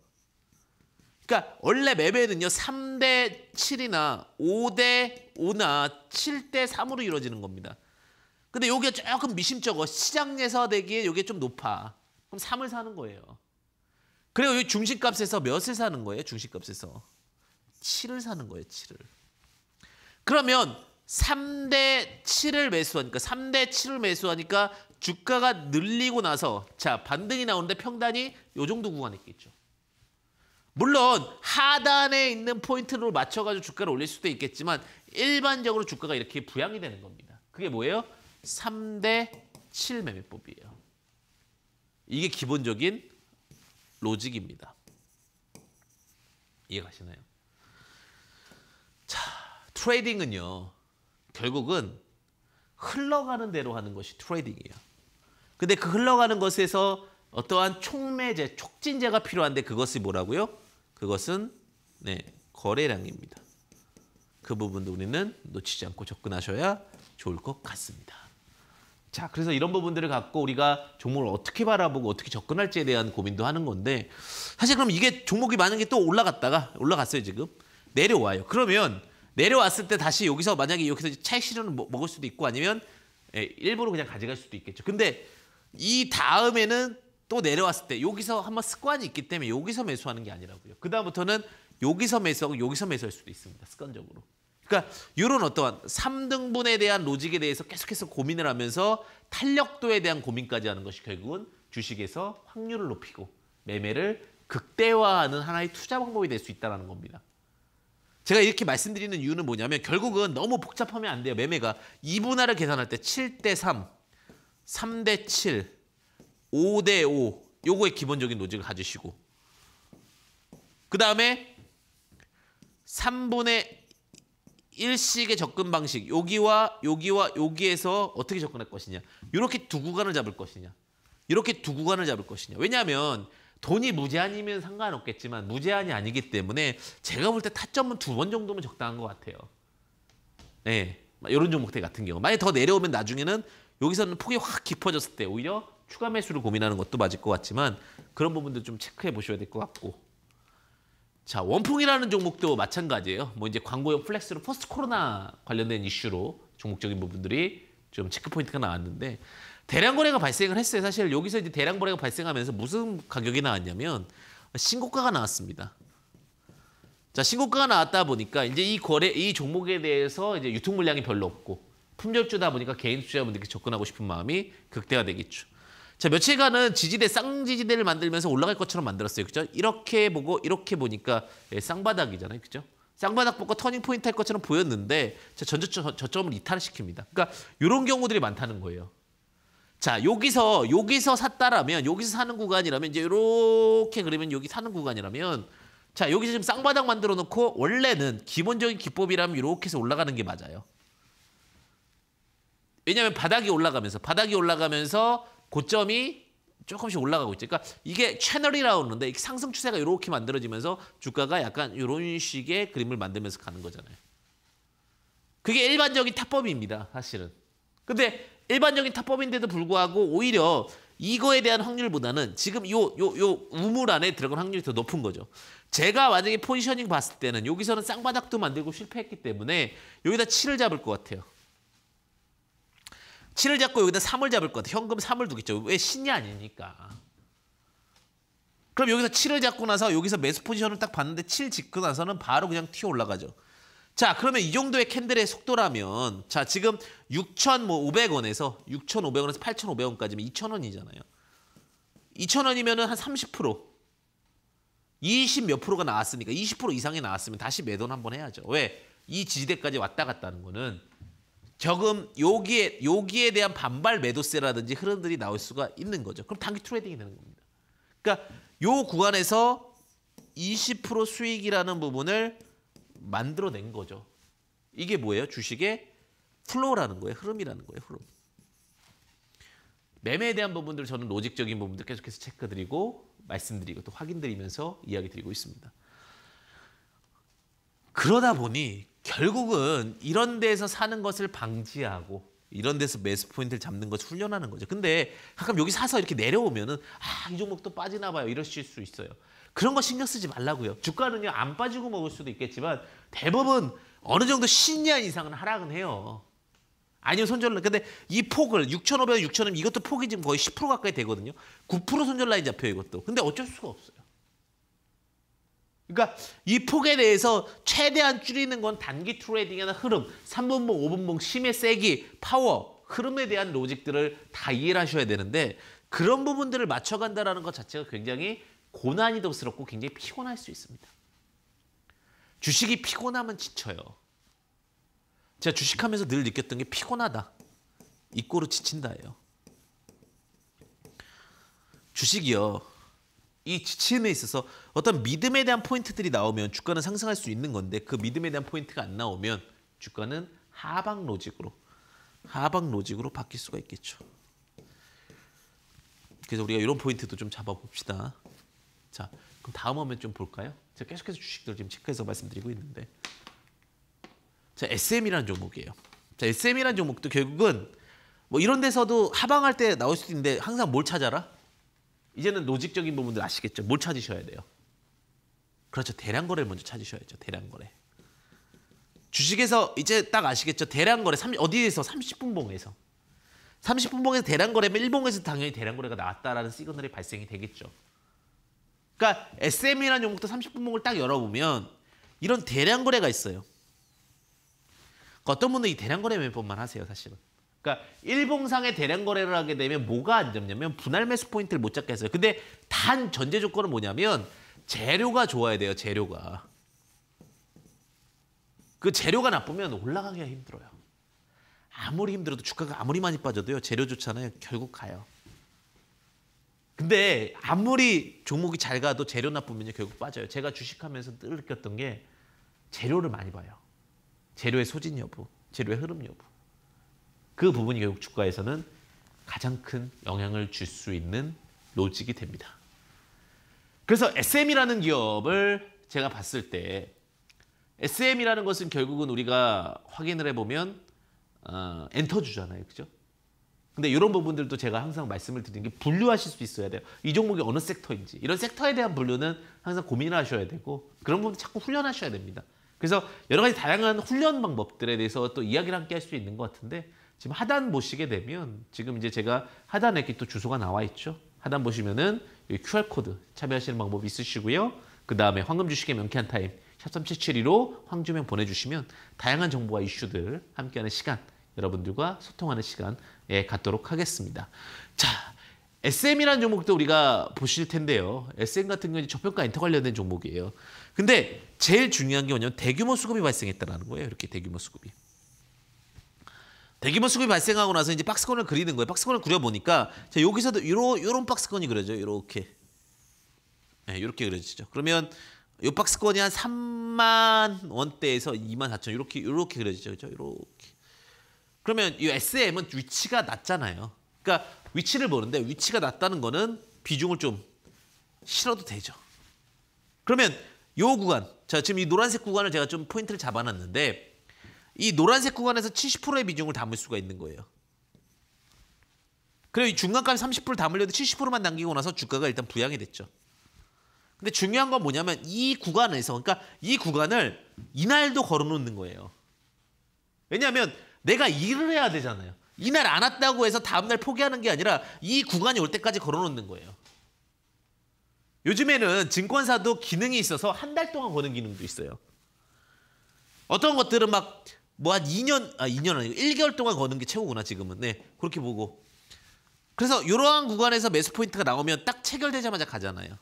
그러니까 원래 매매는요. 3대 7이나 5대 5나 7대 3으로 이루어지는 겁니다. 근데 여기가 조금 미심쩍어. 시장 에서되기에이게좀 높아. 그럼 3을 사는 거예요. 그리고 여기 중심값에서 몇을 사는 거예요? 중심값에서. 7을 사는 거예요, 7을. 그러면 3대 7을 매수하니까 3대 7을 매수하니까 주가가 늘리고 나서 자 반등이 나오는데 평단이 요 정도 구간에 있겠죠. 물론 하단에 있는 포인트로 맞춰가지고 주가를 올릴 수도 있겠지만 일반적으로 주가가 이렇게 부양이 되는 겁니다. 그게 뭐예요? 3대 7 매매법이에요. 이게 기본적인 로직입니다. 이해가시나요? 자, 트레이딩은요. 결국은 흘러가는 대로 하는 것이 트레이딩이에요. 근데 그 흘러가는 것에서 어떠한 촉매제, 촉진제가 필요한데 그것이 뭐라고요? 그것은 네, 거래량입니다. 그 부분도 우리는 놓치지 않고 접근하셔야 좋을 것 같습니다. 자, 그래서 이런 부분들을 갖고 우리가 종목을 어떻게 바라보고 어떻게 접근할지에 대한 고민도 하는 건데 사실 그럼 이게 종목이 많은 게 또 올라갔다가 올라갔어요, 지금. 내려와요. 그러면 내려왔을 때 다시 여기서 만약에 여기서 차이 시료는 먹을 수도 있고 아니면 예, 일부러 그냥 가져갈 수도 있겠죠. 근데 이 다음에는 또 내려왔을 때 여기서 한번 습관이 있기 때문에 여기서 매수하는 게 아니라고요. 그 다음부터는 여기서 매수하고 여기서 매수할 수도 있습니다. 습관적으로. 그러니까 이런 어떠한 3등분에 대한 로직에 대해서 계속해서 고민을 하면서 탄력도에 대한 고민까지 하는 것이 결국은 주식에서 확률을 높이고 매매를 극대화하는 하나의 투자 방법이 될 수 있다는 겁니다. 제가 이렇게 말씀드리는 이유는 뭐냐면 결국은 너무 복잡하면 안 돼요. 매매가 2분할을 계산할 때 7대 3, 3대 7, 5대 5 요거의 기본적인 로직을 가지시고 그 다음에 3분의 1씩의 접근 방식 여기와 여기와 여기에서 어떻게 접근할 것이냐 이렇게 두 구간을 잡을 것이냐 이렇게 두 구간을 잡을 것이냐 왜냐하면 돈이 무제한이면 상관없겠지만 무제한이 아니기 때문에 제가 볼 때 타점은 두 번 정도면 적당한 것 같아요. 네, 예, 이런 종목들 같은 경우. 만약 더 내려오면 나중에는 여기서는 폭이 확 깊어졌을 때 오히려 추가 매수를 고민하는 것도 맞을 것 같지만 그런 부분도 좀 체크해 보셔야 될 것 같고. 자, 원풍이라는 종목도 마찬가지예요. 뭐 이제 광고용 플렉스로 포스트 코로나 관련된 이슈로 종목적인 부분들이 좀 체크 포인트가 나왔는데 대량 거래가 발생을 했어요. 사실 여기서 이제 대량 거래가 발생하면서 무슨 가격이 나왔냐면 신고가가 나왔습니다. 자, 신고가가 나왔다 보니까 이제 이 거래 이 종목에 대해서 이제 유통 물량이 별로 없고 품절주다 보니까 개인 투자자분들께 접근하고 싶은 마음이 극대화되겠죠. 자, 며칠간은 지지대 쌍지지대를 만들면서 올라갈 것처럼 만들었어요. 그죠? 이렇게 보고 이렇게 보니까 예, 쌍바닥이잖아요. 그죠? 쌍바닥 보고 터닝 포인트 할 것처럼 보였는데 자, 전저 저점을 이탈시킵니다. 그러니까 이런 경우들이 많다는 거예요. 자, 여기서 여기서 샀다라면 여기서 사는 구간이라면 이제 이렇게 그러면 여기 사는 구간이라면 자, 여기서 지금 쌍바닥 만들어 놓고 원래는 기본적인 기법이라면 이렇게 해서 올라가는 게 맞아요. 왜냐면 바닥이 올라가면서 바닥이 올라가면서 고점이 조금씩 올라가고 있죠. 그러니까 이게 채널이라고 하는데 상승 추세가 이렇게 만들어지면서 주가가 약간 이런 식의 그림을 만들면서 가는 거잖아요. 그게 일반적인 타법입니다. 사실은. 근데 일반적인 타법인데도 불구하고 오히려 이거에 대한 확률보다는 지금 요 요 요 우물 안에 들어간 확률이 더 높은 거죠. 제가 만약에 포지셔닝 봤을 때는 여기서는 쌍바닥도 만들고 실패했기 때문에 여기다 7을 잡을 것 같아요. 7을 잡고 여기다 3을 잡을 것 같아요. 현금 3을 두겠죠. 왜 신이 아니니까. 그럼 여기서 7을 잡고 나서 여기서 매수 포지션을 딱 봤는데 7 짓고 나서는 바로 그냥 튀어 올라가죠. 자, 그러면 이 정도의 캔들의 속도라면 자, 지금 6,500원에서 6,500원에서 8,500원까지면 2,000원이잖아요. 2 0 0 0원이면한 30%. 20 몇 프로가 나왔으니까 20% 이상이 나왔으면 다시 매도는 한번 해야죠. 왜? 이 지지대까지 왔다 갔다 는 거는 저금 여기에 여기에 대한 반발 매도세라든지 흐름들이 나올 수가 있는 거죠. 그럼 단기 트레이딩이 되는 겁니다. 그러니까 요 구간에서 20% 수익이라는 부분을 만들어낸 거죠. 이게 뭐예요? 주식의 플로우라는 거예요. 흐름이라는 거예요. 흐름. 매매에 대한 부분들 저는 로직적인 부분들 계속해서 체크드리고 말씀드리고 또 확인드리면서 이야기 드리고 있습니다. 그러다 보니 결국은 이런 데서 사는 것을 방지하고 이런 데서 매수 포인트를 잡는 것을 훈련하는 거죠. 근데 가끔 여기 사서 이렇게 내려오면은 아, 이 종목도 빠지나 봐요. 이러실 수 있어요. 그런 거 신경 쓰지 말라고요. 주가는요 안 빠지고 먹을 수도 있겠지만 대법분 어느 정도 신기한 이상은 하락은 해요. 아니면 손절라 근데 이 폭을 6,500원, 6,000원 이것도 폭이 지금 거의 10% 가까이 되거든요. 9% 손절 라인 잡혀 요 이것도. 근데 어쩔 수가 없어요. 그러니까 이 폭에 대해서 최대한 줄이는 건 단기 트레이딩이나 흐름, 3분봉, 5분봉, 심의 세기, 파워, 흐름에 대한 로직들을 다 이해를 하셔야 되는데 그런 부분들을 맞춰간다라는 것 자체가 굉장히 고난이도스럽고 굉장히 피곤할 수 있습니다. 주식이 피곤하면 지쳐요. 제가 주식하면서 늘 느꼈던 게 피곤하다. 이꼬로 지친다예요. 주식이요. 이 지침에 있어서 어떤 믿음에 대한 포인트들이 나오면 주가는 상승할 수 있는 건데 그 믿음에 대한 포인트가 안 나오면 주가는 하방 로직으로 하방 로직으로 바뀔 수가 있겠죠. 그래서 우리가 이런 포인트도 좀 잡아봅시다. 자, 그럼 다음 화면 좀 볼까요? 제가 계속해서 주식들 지금 체크해서 말씀드리고 있는데. 자, SM이라는 종목이에요. 자, SM이라는 종목도 결국은 뭐 이런 데서도 하방할 때 나올 수도 있는데 항상 뭘 찾아라? 이제는 노직적인 부분들 아시겠죠? 뭘 찾으셔야 돼요? 그렇죠. 대량 거래를 먼저 찾으셔야죠. 대량 거래. 주식에서 이제 딱 아시겠죠? 대량 거래. 30, 어디에서? 30분 봉에서. 30분 봉에서 대량 거래면 일봉에서 당연히 대량 거래가 나왔다라는 시그널이 발생이 되겠죠. 그러니까 SM이라는 용목도 30분목을 딱 열어보면 이런 대량 거래가 있어요. 그러니까 어떤 분은 이 대량 거래 매법만 하세요, 사실은. 그러니까 일봉상의 대량 거래를 하게 되면 뭐가 안 잡냐면 분할 매수 포인트를 못 잡게 어요 근데 단 전제 조건은 뭐냐면 재료가 좋아야 돼요, 재료가. 그 재료가 나쁘면 올라가기가 힘들어요. 아무리 힘들어도 주가가 아무리 많이 빠져도요, 재료 좋잖아요. 결국 가요. 근데 아무리 종목이 잘 가도 재료 나쁘면 결국 빠져요. 제가 주식하면서 느꼈던 게 재료를 많이 봐요. 재료의 소진 여부, 재료의 흐름 여부. 그 부분이 결국 주가에서는 가장 큰 영향을 줄 수 있는 로직이 됩니다. 그래서 SM이라는 기업을 제가 봤을 때 SM이라는 것은 결국은 우리가 확인을 해보면 어, 엔터주잖아요. 그죠? 근데 이런 부분들도 제가 항상 말씀을 드리는 게 분류하실 수 있어야 돼요. 이 종목이 어느 섹터인지 이런 섹터에 대한 분류는 항상 고민을 하셔야 되고 그런 부분 자꾸 훈련하셔야 됩니다. 그래서 여러 가지 다양한 훈련 방법들에 대해서 또 이야기를 함께 할 수 있는 것 같은데 지금 하단 보시게 되면 지금 이제 제가 하단에 이렇게 또 주소가 나와 있죠. 하단 보시면은 여기 QR코드 참여하시는 방법이 있으시고요. 그 다음에 황금 주식의 명쾌한 타임 샵 3772로 황주명 보내주시면 다양한 정보와 이슈들 함께하는 시간 여러분들과 소통하는 시간 에 갖도록 하겠습니다. 자, SM이라는 종목도 우리가 보실 텐데요. SM 같은 경우는 저평가 인터 관련된 종목이에요. 근데 제일 중요한 게 뭐냐면 대규모 수급이 발생했다는 거예요. 이렇게 대규모 수급이. 대규모 수급이 발생하고 나서 이제 박스권을 그리는 거예요. 박스권을 그려보니까 자, 여기서도 요런, 요런 박스권이 그려져요. 요렇게. 네, 요렇게 그려지죠. 그러면 요 박스권이 한 3만 원대에서 2만 4천 이렇게 이렇게 그려지죠. 그죠? 이렇게. 그러면 이 SM은 위치가 낮잖아요. 그러니까 위치를 보는데 위치가 낮다는 거는 비중을 좀 실어도 되죠. 그러면 이 구간, 자 지금 이 노란색 구간을 제가 좀 포인트를 잡아놨는데 이 노란색 구간에서 70%의 비중을 담을 수가 있는 거예요. 그리고이 중간값 30% 담으려도 70%만 남기고 나서 주가가 일단 부양이 됐죠. 근데 중요한 건 뭐냐면 이 구간에서 그러니까 이 구간을 이날도 걸어놓는 거예요. 왜냐하면 내가 일을 해야 되잖아요. 이날 안 왔다고 해서 다음날 포기하는 게 아니라 이 구간이 올 때까지 걸어놓는 거예요. 요즘에는 증권사도 기능이 있어서 한 달 동안 거는 기능도 있어요. 어떤 것들은 막 뭐 한 2년, 아 2년 아니고 1개월 동안 거는 게 최고구나 지금은. 네, 그렇게 보고. 그래서 이러한 구간에서 매수 포인트가 나오면 딱 체결되자마자 가잖아요.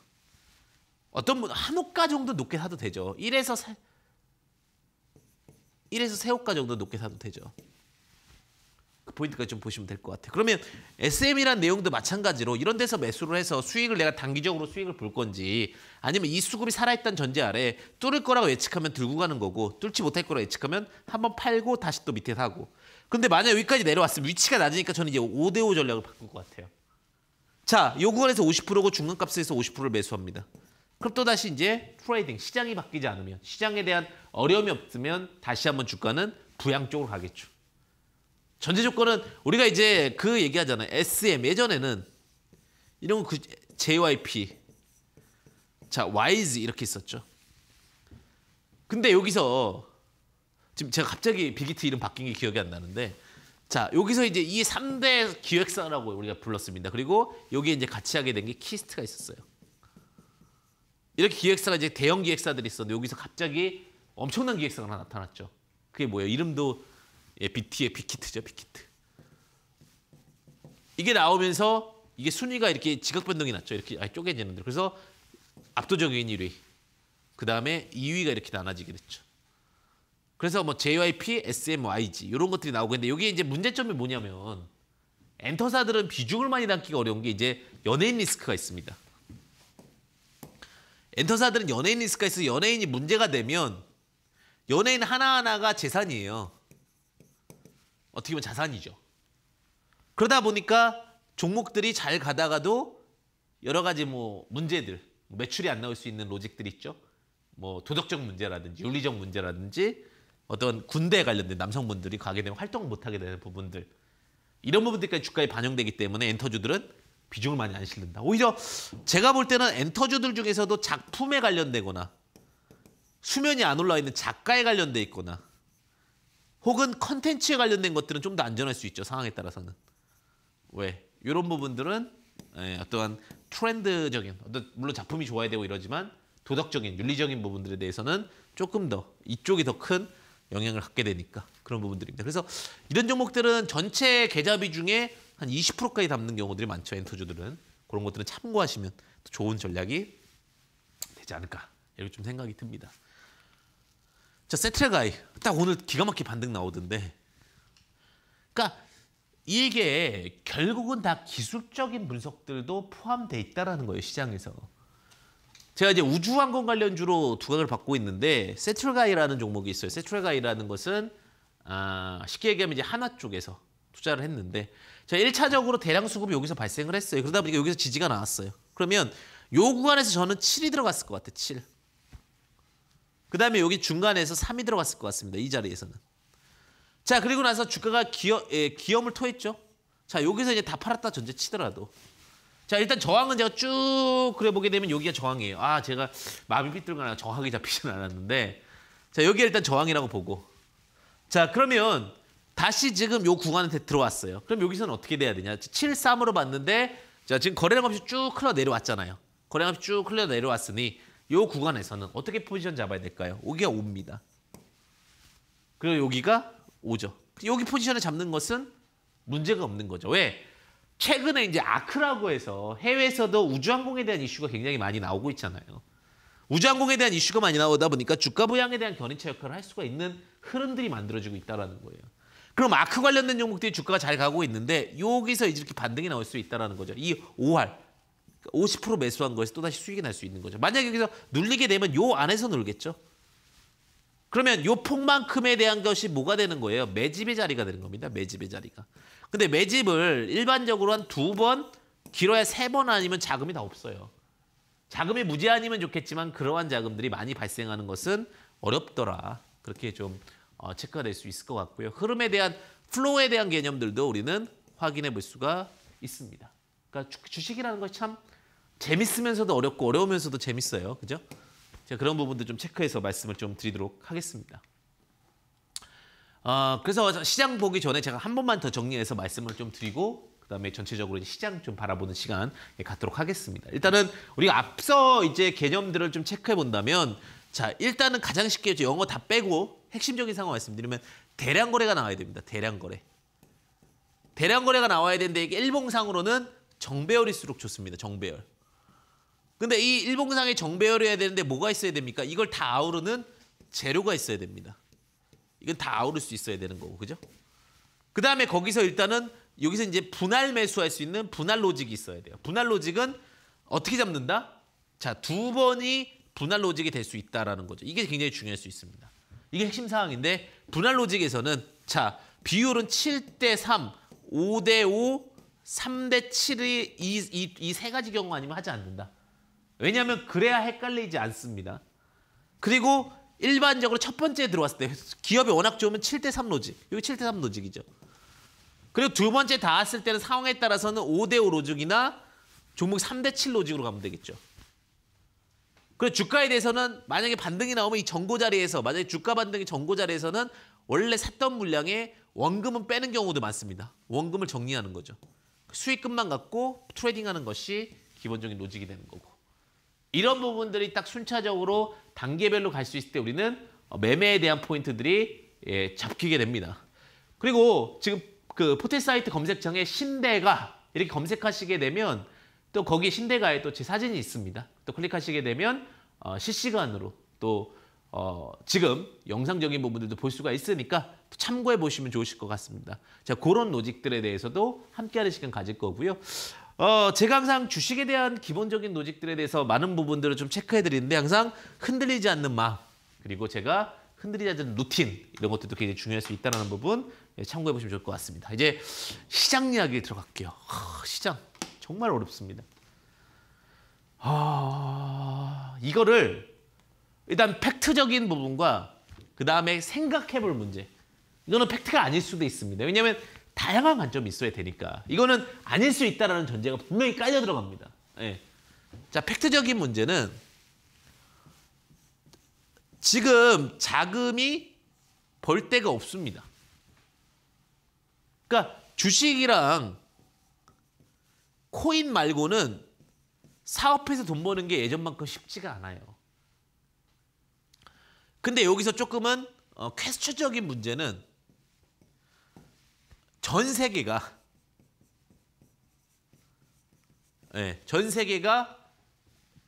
어떤 분, 한 호가 정도 높게 사도 되죠. 1에서 3, 1에서 3호가 정도 높게 사도 되죠. 포인트까지 좀 보시면 될 것 같아요. 그러면 SM이란 내용도 마찬가지로 이런 데서 매수를 해서 수익을 내가 단기적으로 수익을 볼 건지 아니면 이 수급이 살아있던 전제 아래 뚫을 거라고 예측하면 들고 가는 거고 뚫지 못할 거라고 예측하면 한번 팔고 다시 또 밑에 사고 근데 만약 여기까지 내려왔으면 위치가 낮으니까 저는 이제 5대5 전략을 바꿀 것 같아요. 자, 요 구간에서 50%고 중간값에서 50%를 매수합니다. 그럼 또다시 이제 트레이딩, 시장이 바뀌지 않으면 시장에 대한 어려움이 없으면 다시 한번 주가는 부양 쪽으로 가겠죠. 전제 조건은 우리가 이제 그 얘기하잖아요. SM 예전에는 이런 그 JYP 자 YZ 이렇게 있었죠. 근데 여기서 지금 제가 갑자기 빅히트 이름 바뀐 게 기억이 안 나는데 자 여기서 이제 이 3대 기획사라고 우리가 불렀습니다. 그리고 여기 이제 같이 하게 된 게 키스트가 있었어요. 이렇게 기획사가 이제 대형 기획사들이 있었는데 여기서 갑자기 엄청난 기획사가 하나 나타났죠. 그게 뭐예요? 이름도 예, b 티의빅키트죠빅키트 이게 나오면서 이게 순위가 이렇게 지각 변동이 났죠. 이렇게 아니, 쪼개지는데. 그래서 압도적인 1위. 그 다음에 2위가 이렇게 나눠지게 됐죠. 그래서 뭐 JYP, SM, YG 이런 것들이 나오고 있는데 여기에 이제 문제점이 뭐냐면 엔터사들은 비중을 많이 담기가 어려운 게 이제 연예인 리스크가 있습니다. 엔터사들은 연예인 리스크가 있어서 연예인이 문제가 되면 연예인 하나하나가 재산이에요. 어떻게 보면 자산이죠. 그러다 보니까 종목들이 잘 가다가도 여러 가지 뭐 문제들, 뭐 매출이 안 나올 수 있는 로직들이 있죠. 뭐 도덕적 문제라든지 윤리적 문제라든지 어떤 군대에 관련된 남성분들이 가게 되면 활동 못하게 되는 부분들 이런 부분들까지 주가에 반영되기 때문에 엔터주들은 비중을 많이 안 실른다. 오히려 제가 볼 때는 엔터주들 중에서도 작품에 관련되거나 수면이 안 올라 와 있는 작가에 관련돼 있거나 혹은 컨텐츠에 관련된 것들은 좀 더 안전할 수 있죠. 상황에 따라서는. 왜? 이런 부분들은 예, 어떠한 트렌드적인, 어떤 물론 작품이 좋아야 되고 이러지만 도덕적인, 윤리적인 부분들에 대해서는 조금 더 이쪽이 더 큰 영향을 갖게 되니까 그런 부분들입니다. 그래서 이런 종목들은 전체 계좌비 중에 한 20%까지 담는 경우들이 많죠. 엔터주들은. 그런 것들은 참고하시면 좋은 전략이 되지 않을까 이렇게 좀 생각이 듭니다. 저 세트레가이 딱 오늘 기가 막히게 반등 나오던데. 그러니까 이게 결국은 다 기술적인 분석들도 포함돼 있다라는 거예요 시장에서. 제가 이제 우주항공 관련주로 두각을 받고 있는데 세트레가이라는 종목이 있어요. 세트레가이라는 것은 아, 쉽게 얘기하면 이제 하나 쪽에서 투자를 했는데 자 1차적으로 대량 수급이 여기서 발생을 했어요. 그러다 보니까 여기서 지지가 나왔어요. 그러면 요 구간에서 저는 7이 들어갔을 것 같아요. 7. 그 다음에 여기 중간에서 3이 들어갔을 것 같습니다. 이 자리에서는. 자 그리고 나서 주가가 기어, 예, 기염을 토했죠. 자 여기서 이제 다 팔았다 전제 치더라도 자 일단 저항은 제가 쭉 그려보게 되면 여기가 저항이에요. 아 제가 마비이 삐뚤거나 저항이 잡히진 않았는데 자 여기가 일단 저항이라고 보고 자 그러면 다시 지금 요 구간한테 들어왔어요. 그럼 여기서는 어떻게 돼야 되냐? 7, 3으로 봤는데 자 지금 거래량 없이 쭉 흘러 내려왔잖아요. 거래량 없이 쭉 흘러 내려왔으니 요 구간에서는 어떻게 포지션 잡아야 될까요? 여기가 5입니다. 그리고 여기가 5죠. 여기 포지션을 잡는 것은 문제가 없는 거죠. 왜? 최근에 이제 아크라고 해서 해외에서도 우주항공에 대한 이슈가 굉장히 많이 나오고 있잖아요. 우주항공에 대한 이슈가 많이 나오다 보니까 주가 부양에 대한 견인차 역할을 할 수가 있는 흐름들이 만들어지고 있다는 거예요. 그럼 아크 관련된 종목들이 주가가 잘 가고 있는데 여기서 이렇게 반등이 나올 수 있다는 거죠. 이 5할. 50% 매수한 거에서 또다시 수익이 날 수 있는 거죠. 만약 에 여기서 눌리게 되면 요 안에서 놀겠죠. 그러면 요 폭만큼에 대한 것이 뭐가 되는 거예요? 매집의 자리가 되는 겁니다. 매집의 자리가. 근데 매집을 일반적으로 한 두 번, 길어야 세 번 아니면 자금이 다 없어요. 자금이 무제한이면 좋겠지만 그러한 자금들이 많이 발생하는 것은 어렵더라. 그렇게 좀 어, 체크가 될 수 있을 것 같고요. 흐름에 대한 플로우에 대한 개념들도 우리는 확인해 볼 수가 있습니다. 그러니까 주식이라는 것이 참 재밌으면서도 어렵고 어려우면서도 재밌어요. 그죠? 제가 그런 부분도 좀 체크해서 말씀을 좀 드리도록 하겠습니다. 어, 그래서 시장 보기 전에 제가 한 번만 더 정리해서 말씀을 좀 드리고 그다음에 전체적으로 시장 좀 바라보는 시간 예, 갖도록 하겠습니다. 일단은 우리가 앞서 이제 개념들을 좀 체크해 본다면 자 일단은 가장 쉽게 영어 다 빼고 핵심적인 상황 말씀드리면 대량 거래가 나와야 됩니다. 대량 거래. 대량 거래가 나와야 되는데 이게 일봉상으로는 정배열일수록 좋습니다. 정배열. 근데 이 일봉상에 정배열해야 되는데 뭐가 있어야 됩니까? 이걸 다 아우르는 재료가 있어야 됩니다. 이건 다 아우를 수 있어야 되는 거고, 그죠? 그 다음에 거기서 일단은 여기서 이제 분할 매수할 수 있는 분할 로직이 있어야 돼요. 분할 로직은 어떻게 잡는다? 자, 두 번이 분할 로직이 될 수 있다라는 거죠. 이게 굉장히 중요할 수 있습니다. 이게 핵심 사항인데 분할 로직에서는 자, 비율은 7대 3, 5대 5, 3대 7이 이 세 가지 경우 아니면 하지 않는다. 왜냐하면 그래야 헷갈리지 않습니다. 그리고 일반적으로 첫 번째 들어왔을 때 기업이 워낙 좋으면 7대 3 로직. 여기 7대 3 로직이죠. 그리고 두 번째 닿았을 때는 상황에 따라서는 5대 5 로직이나 종목 3대 7 로직으로 가면 되겠죠. 그리고 주가에 대해서는 만약에 반등이 나오면 이정고 자리에서 만약에 주가 반등이 정고 자리에서는 원래 샀던 물량에 원금은 빼는 경우도 많습니다. 원금을 정리하는 거죠. 수익금만 갖고 트레이딩하는 것이 기본적인 로직이 되는 거고. 이런 부분들이 딱 순차적으로 단계별로 갈 수 있을 때 우리는 어, 매매에 대한 포인트들이 예, 잡히게 됩니다. 그리고 지금 그 포털 사이트 검색창에 신대가 이렇게 검색하시게 되면 또 거기 신대가에 또 제 사진이 있습니다. 또 클릭하시게 되면 어, 실시간으로 또 어, 지금 영상적인 부분들도 볼 수가 있으니까 참고해 보시면 좋으실 것 같습니다. 자, 그런 로직들에 대해서도 함께하는 시간 가질 거고요. 어, 제가 항상 주식에 대한 기본적인 노직들에 대해서 많은 부분들을 좀 체크해 드리는데 항상 흔들리지 않는 마음 그리고 제가 흔들리지 않는 루틴 이런 것들도 굉장히 중요할 수 있다는 부분 예, 참고해 보시면 좋을 것 같습니다. 이제 시장 이야기 들어갈게요. 아, 시장 정말 어렵습니다. 아, 이거를 일단 팩트적인 부분과 그 다음에 생각해 볼 문제 이거는 팩트가 아닐 수도 있습니다. 왜냐하면 다양한 관점이 있어야 되니까 이거는 아닐 수 있다라는 전제가 분명히 깔려 들어갑니다. 예. 자 팩트적인 문제는 지금 자금이 벌 데가 없습니다. 그러니까 주식이랑 코인 말고는 사업해서 돈 버는 게 예전만큼 쉽지가 않아요. 근데 여기서 조금은 어, 퀘스처적인 문제는 전 세계가 네, 전 세계가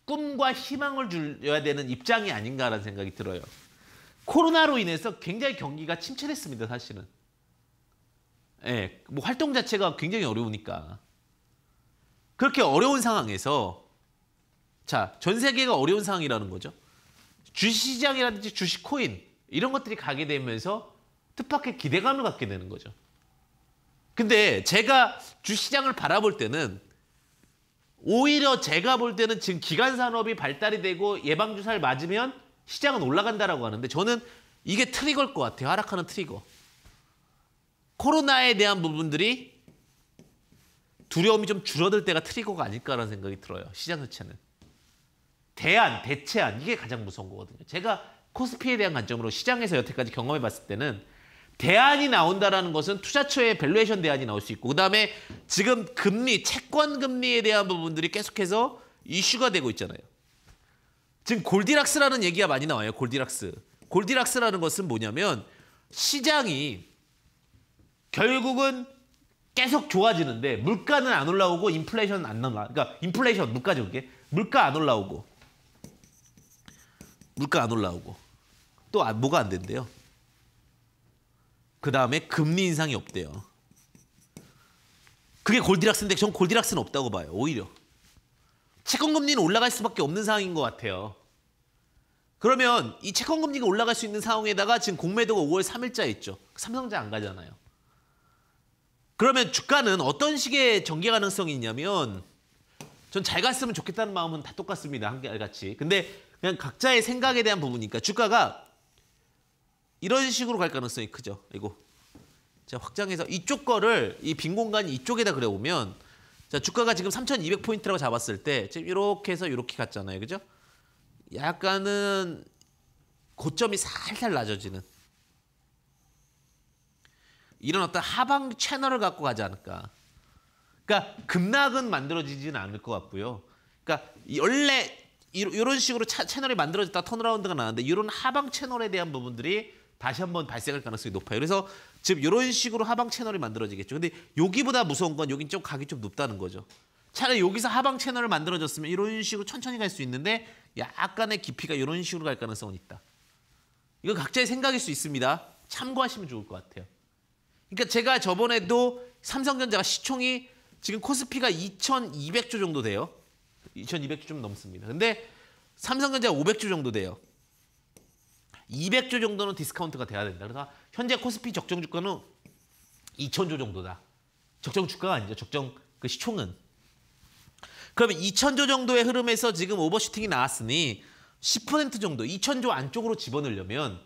꿈과 희망을 줄여야 되는 입장이 아닌가라는 생각이 들어요. 코로나로 인해서 굉장히 경기가 침체됐습니다, 사실은. 예, 네, 뭐 활동 자체가 굉장히 어려우니까. 그렇게 어려운 상황에서 자, 전 세계가 어려운 상황이라는 거죠. 주식시장이라든지 주식 코인 이런 것들이 가게 되면서 뜻밖의 기대감을 갖게 되는 거죠. 근데 제가 주시장을 바라볼 때는 오히려 제가 볼 때는 지금 기간 산업이 발달이 되고 예방주사를 맞으면 시장은 올라간다라고 하는데 저는 이게 트리거일 것 같아요. 하락하는 트리거. 코로나에 대한 부분들이 두려움이 좀 줄어들 때가 트리거가 아닐까라는 생각이 들어요. 시장 자체는. 대안, 대체안 이게 가장 무서운 거거든요. 제가 코스피에 대한 관점으로 시장에서 여태까지 경험해 봤을 때는 대안이 나온다라는 것은 투자처의 밸류에이션 대안이 나올 수 있고 그다음에 지금 금리, 채권 금리에 대한 부분들이 계속해서 이슈가 되고 있잖아요. 지금 골디락스라는 얘기가 많이 나와요. 골디락스. 골디락스라는 것은 뭐냐면 시장이 결국은 계속 좋아지는데 물가는 안 올라오고 인플레이션안 나. 라 그러니까 인플레이션 물가죠, 그게. 물가 안 올라오고 물가 안 올라오고 또 뭐가 안 된대요. 그 다음에 금리 인상이 없대요. 그게 골디락스인데 전 골디락스는 없다고 봐요. 오히려 채권 금리는 올라갈 수밖에 없는 상황인 것 같아요. 그러면 이 채권 금리가 올라갈 수 있는 상황에다가 지금 공매도가 5월 3일자에 있죠. 삼성자 안 가잖아요. 그러면 주가는 어떤 식의 전개 가능성이 있냐면 전 잘 갔으면 좋겠다는 마음은 다 똑같습니다. 한결같이. 근데 그냥 각자의 생각에 대한 부분이니까 주가가 이런 식으로 갈 가능성이 크죠. 이거 자 확장해서 이쪽 거를 이 빈 공간 이쪽에다 그려보면 자 주가가 지금 3,200포인트라고 잡았을 때 지금 이렇게 해서 이렇게 갔잖아요. 그죠? 약간은 고점이 살살 낮아지는 이런 어떤 하방 채널을 갖고 가지 않을까. 그러니까 급락은 만들어지지는 않을 것 같고요. 그러니까 원래 이런 식으로 채널이 만들어졌다 턴어라운드가 나는데 이런 하방 채널에 대한 부분들이 다시 한번 발생할 가능성이 높아요. 그래서 지금 이런 식으로 하방 채널이 만들어지겠죠. 근데 여기보다 무서운 건 여긴 좀 각이 좀 높다는 거죠. 차라리 여기서 하방 채널을 만들어졌으면 이런 식으로 천천히 갈 수 있는데 약간의 깊이가 이런 식으로 갈 가능성은 있다. 이거 각자의 생각일 수 있습니다. 참고하시면 좋을 것 같아요. 그러니까 제가 저번에도 삼성전자가 시총이 지금 코스피가 2,200조 정도 돼요. 2,200조 좀 넘습니다. 근데 삼성전자 500조 정도 돼요. 200조 정도는 디스카운트가 돼야 된다. 그래서 현재 코스피 적정 주가는 2 0 0 0조 정도다. 적정 주가가 아니죠. 적정 그 시총은. 그러면 2 0 0 0조 정도의 흐름에서 지금 오버슈팅이 나왔으니 10% 정도 2 0 0 0조 안쪽으로 집어넣으려면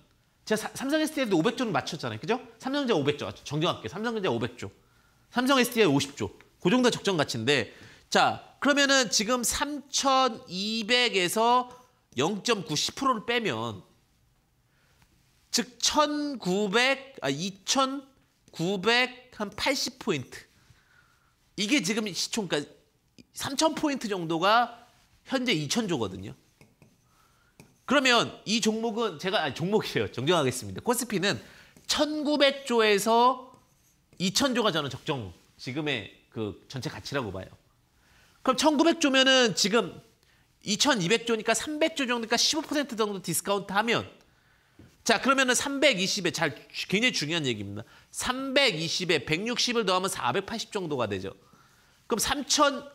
제가 삼성 SDI도 500조는 맞췄잖아요. 그죠? 삼성전자 500조. 아, 정정할게 삼성전자 500조. 삼성 SDI 50조. 그 정도 적정 가치인데 자 그러면은 지금 3,200에서 0.9 0를 빼면 즉 1900, 아 2980포인트. 0 0한 이게 지금 시총까지 3000포인트 정도가 현재 2000조거든요. 그러면 이 종목은 제가 아니, 종목이에요. 정정하겠습니다. 코스피는 1900조에서 2000조가 저는 적정 지금의 그 전체 가치라고 봐요. 그럼 1900조면은 지금 2200조니까 300조 정도니까 15% 정도 디스카운트 하면 자, 그러면은 320에 잘 굉장히 중요한 얘기입니다. 320에 160을 더하면 480 정도가 되죠. 그럼 3천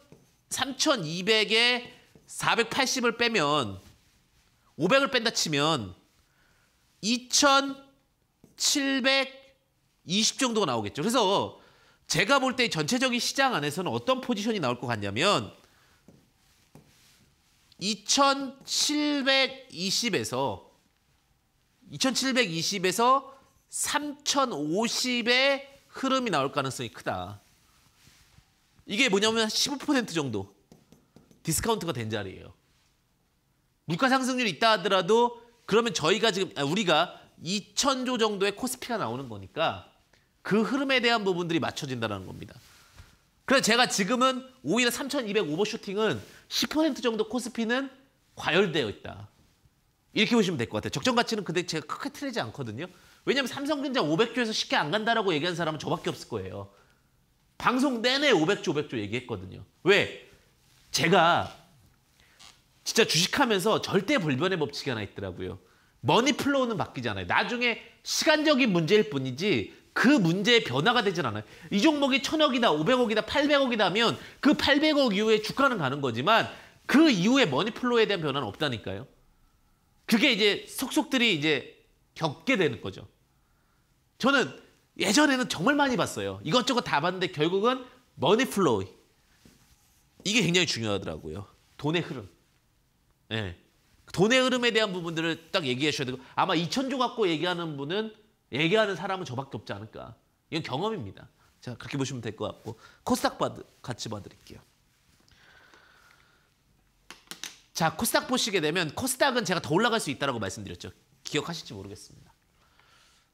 3,200에 480을 빼면 500을 뺀다 치면 2,720 정도가 나오겠죠. 그래서 제가 볼 때 전체적인 시장 안에서는 어떤 포지션이 나올 것 같냐면 2,720에서 2720에서 3050의 흐름이 나올 가능성이 크다. 이게 뭐냐면 15% 정도 디스카운트가 된 자리예요. 물가 상승률이 있다 하더라도 그러면 저희가 지금 아, 우리가 2천조 정도의 코스피가 나오는 거니까 그 흐름에 대한 부분들이 맞춰진다는 겁니다. 그래서 제가 지금은 오히려 3,200 오버슈팅은 10% 정도 코스피는 과열되어 있다. 이렇게 보시면 될 것 같아요. 적정 가치는 근데 제가 크게 틀리지 않거든요. 왜냐면 삼성전자 500조에서 쉽게 안 간다라고 얘기한 사람은 저밖에 없을 거예요. 방송 내내 500조, 500조 얘기했거든요. 왜? 제가 진짜 주식하면서 절대 불변의 법칙이 하나 있더라고요. 머니 플로우는 바뀌지 않아요. 나중에 시간적인 문제일 뿐이지 그 문제의 변화가 되진 않아요. 이 종목이 천억이다, 500억이다, 800억이다 하면 그 800억 이후에 주가는 가는 거지만 그 이후에 머니 플로우에 대한 변화는 없다니까요. 그게 이제 속속들이 이제 겪게 되는 거죠. 저는 예전에는 정말 많이 봤어요. 이것저것 다 봤는데 결국은 머니 플로이. 이게 굉장히 중요하더라고요. 돈의 흐름. 예. 네. 돈의 흐름에 대한 부분들을 딱 얘기해 주셔야 되고 아마 2천조 갖고 얘기하는 분은 얘기하는 사람은 저밖에 없지 않을까. 이건 경험입니다. 자, 그렇게 보시면 될 것 같고 코스닥 바드 같이 봐드릴게요. 자, 코스닥 보시게 되면 코스닥은 제가 더 올라갈 수 있다라고 말씀드렸죠. 기억하실지 모르겠습니다.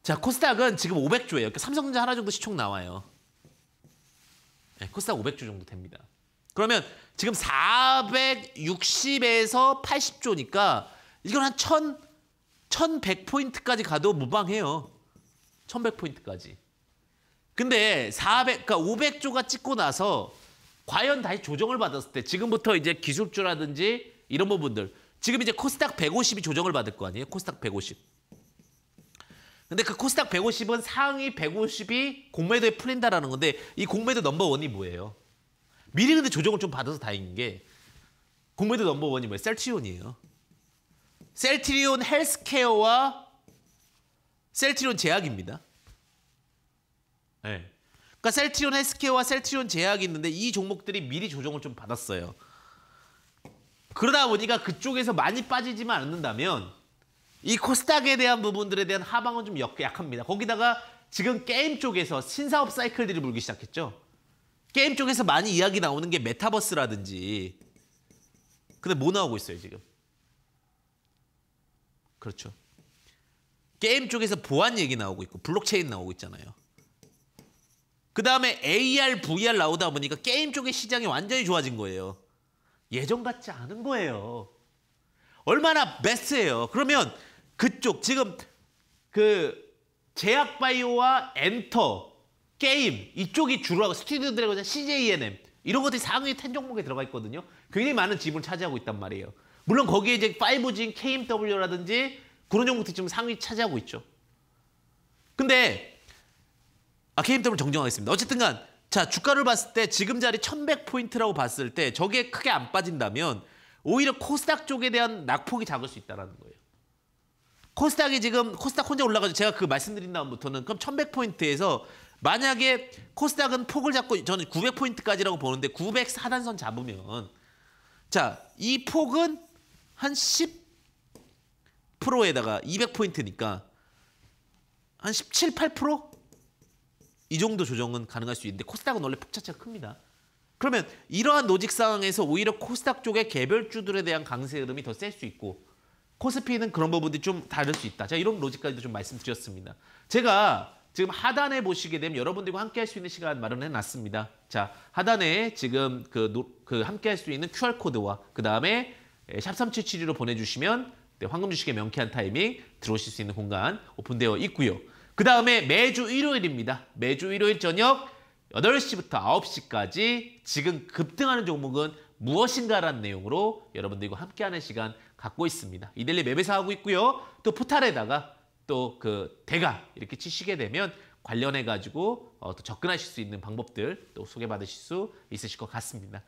자, 코스닥은 지금 500조예요. 그러니까 삼성전자 하나 정도 시총 나와요. 네, 코스닥 500조 정도 됩니다. 그러면 지금 460에서 80조니까 이건 한 1000, 1100포인트까지 가도 무방해요. 1100포인트까지. 근데 400, 그러니까 500조가 찍고 나서 과연 다시 조정을 받았을 때 지금부터 이제 기술주라든지 이런 부분들. 지금 이제 코스닥 150이 조정을 받을 거 아니에요? 코스닥 150. 근데 그 코스닥 150은 상위 150이 공매도에 풀린다라는 건데 이 공매도 넘버원이 뭐예요? 미리 근데 조정을 좀 받아서 다행인 게 공매도 넘버원이 뭐예요? 셀트리온이에요. 셀트리온 헬스케어와 셀트리온 제약입니다. 네. 그러니까 셀트리온 헬스케어와 셀트리온 제약이 있는데 이 종목들이 미리 조정을 좀 받았어요. 그러다 보니까 그쪽에서 많이 빠지지만 않는다면 이 코스닥에 대한 부분들에 대한 하방은 좀 약, 약합니다. 거기다가 지금 게임 쪽에서 신사업 사이클들이 불기 시작했죠. 게임 쪽에서 많이 이야기 나오는 게 메타버스라든지 근데 뭐 나오고 있어요 지금? 그렇죠. 게임 쪽에서 보안 얘기 나오고 있고 블록체인 나오고 있잖아요. 그 다음에 AR, VR 나오다 보니까 게임 쪽의 시장이 완전히 좋아진 거예요. 예전 같지 않은 거예요. 얼마나 베스트예요. 그러면 그쪽 지금 그 제약 바이오와 엔터 게임 이쪽이 주로 하고 스튜디오 드래곤, CJNM e 이런 것들이 상위 텐 종목에 들어가 있거든요. 굉장히 많은 지분을 차지하고 있단 말이에요. 물론 거기에 이제 5G인 KMW라든지 그런 종목들이 지금 상위 차지하고 있죠. 근데 아 KMW 정정하겠습니다. 어쨌든간 자, 주가를 봤을 때 지금 자리 1100포인트라고 봤을 때 저게 크게 안 빠진다면 오히려 코스닥 쪽에 대한 낙폭이 작을 수 있다는 거예요. 코스닥이 지금 코스닥 혼자 올라가죠. 제가 그 말씀드린 다음부터는 그럼 1100포인트에서 만약에 코스닥은 폭을 잡고 저는 900포인트까지라고 보는데 9 0 4단선 잡으면 자, 이 폭은 한 10%에다가 200포인트니까 한 17, 8%? 이 정도 조정은 가능할 수 있는데 코스닥은 원래 폭차차가 큽니다. 그러면 이러한 노직 상황에서 오히려 코스닥 쪽의 개별주들에 대한 강세 흐름이 더 셀 수 있고 코스피는 그런 부분들이 좀 다를 수 있다. 제가 이런 로직까지도 좀 말씀드렸습니다. 제가 지금 하단에 보시게 되면 여러분들과 함께 할 수 있는 시간 마련해 놨습니다. 자, 하단에 지금 그, 그 함께 할 수 있는 QR코드와 그 다음에 샵3772로 보내주시면 네, 황금 주식의 명쾌한 타이밍 들어오실 수 있는 공간 오픈되어 있고요. 그 다음에 매주 일요일입니다. 매주 일요일 저녁 8시부터 9시까지 지금 급등하는 종목은 무엇인가라는 내용으로 여러분들과 함께하는 시간 갖고 있습니다. 이델리 맵에서 하고 있고요. 또 포탈에다가 또 그 대가 이렇게 치시게 되면 관련해 가지고 어, 또 접근하실 수 있는 방법들 또 소개받으실 수 있으실 것 같습니다.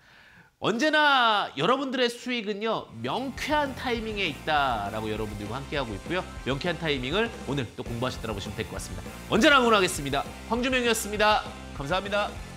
언제나 여러분들의 수익은요 명쾌한 타이밍에 있다라고 여러분들과 함께하고 있고요 명쾌한 타이밍을 오늘 또 공부하시더라 보시면 될 것 같습니다 언제나 응원하겠습니다 황주명이었습니다 감사합니다.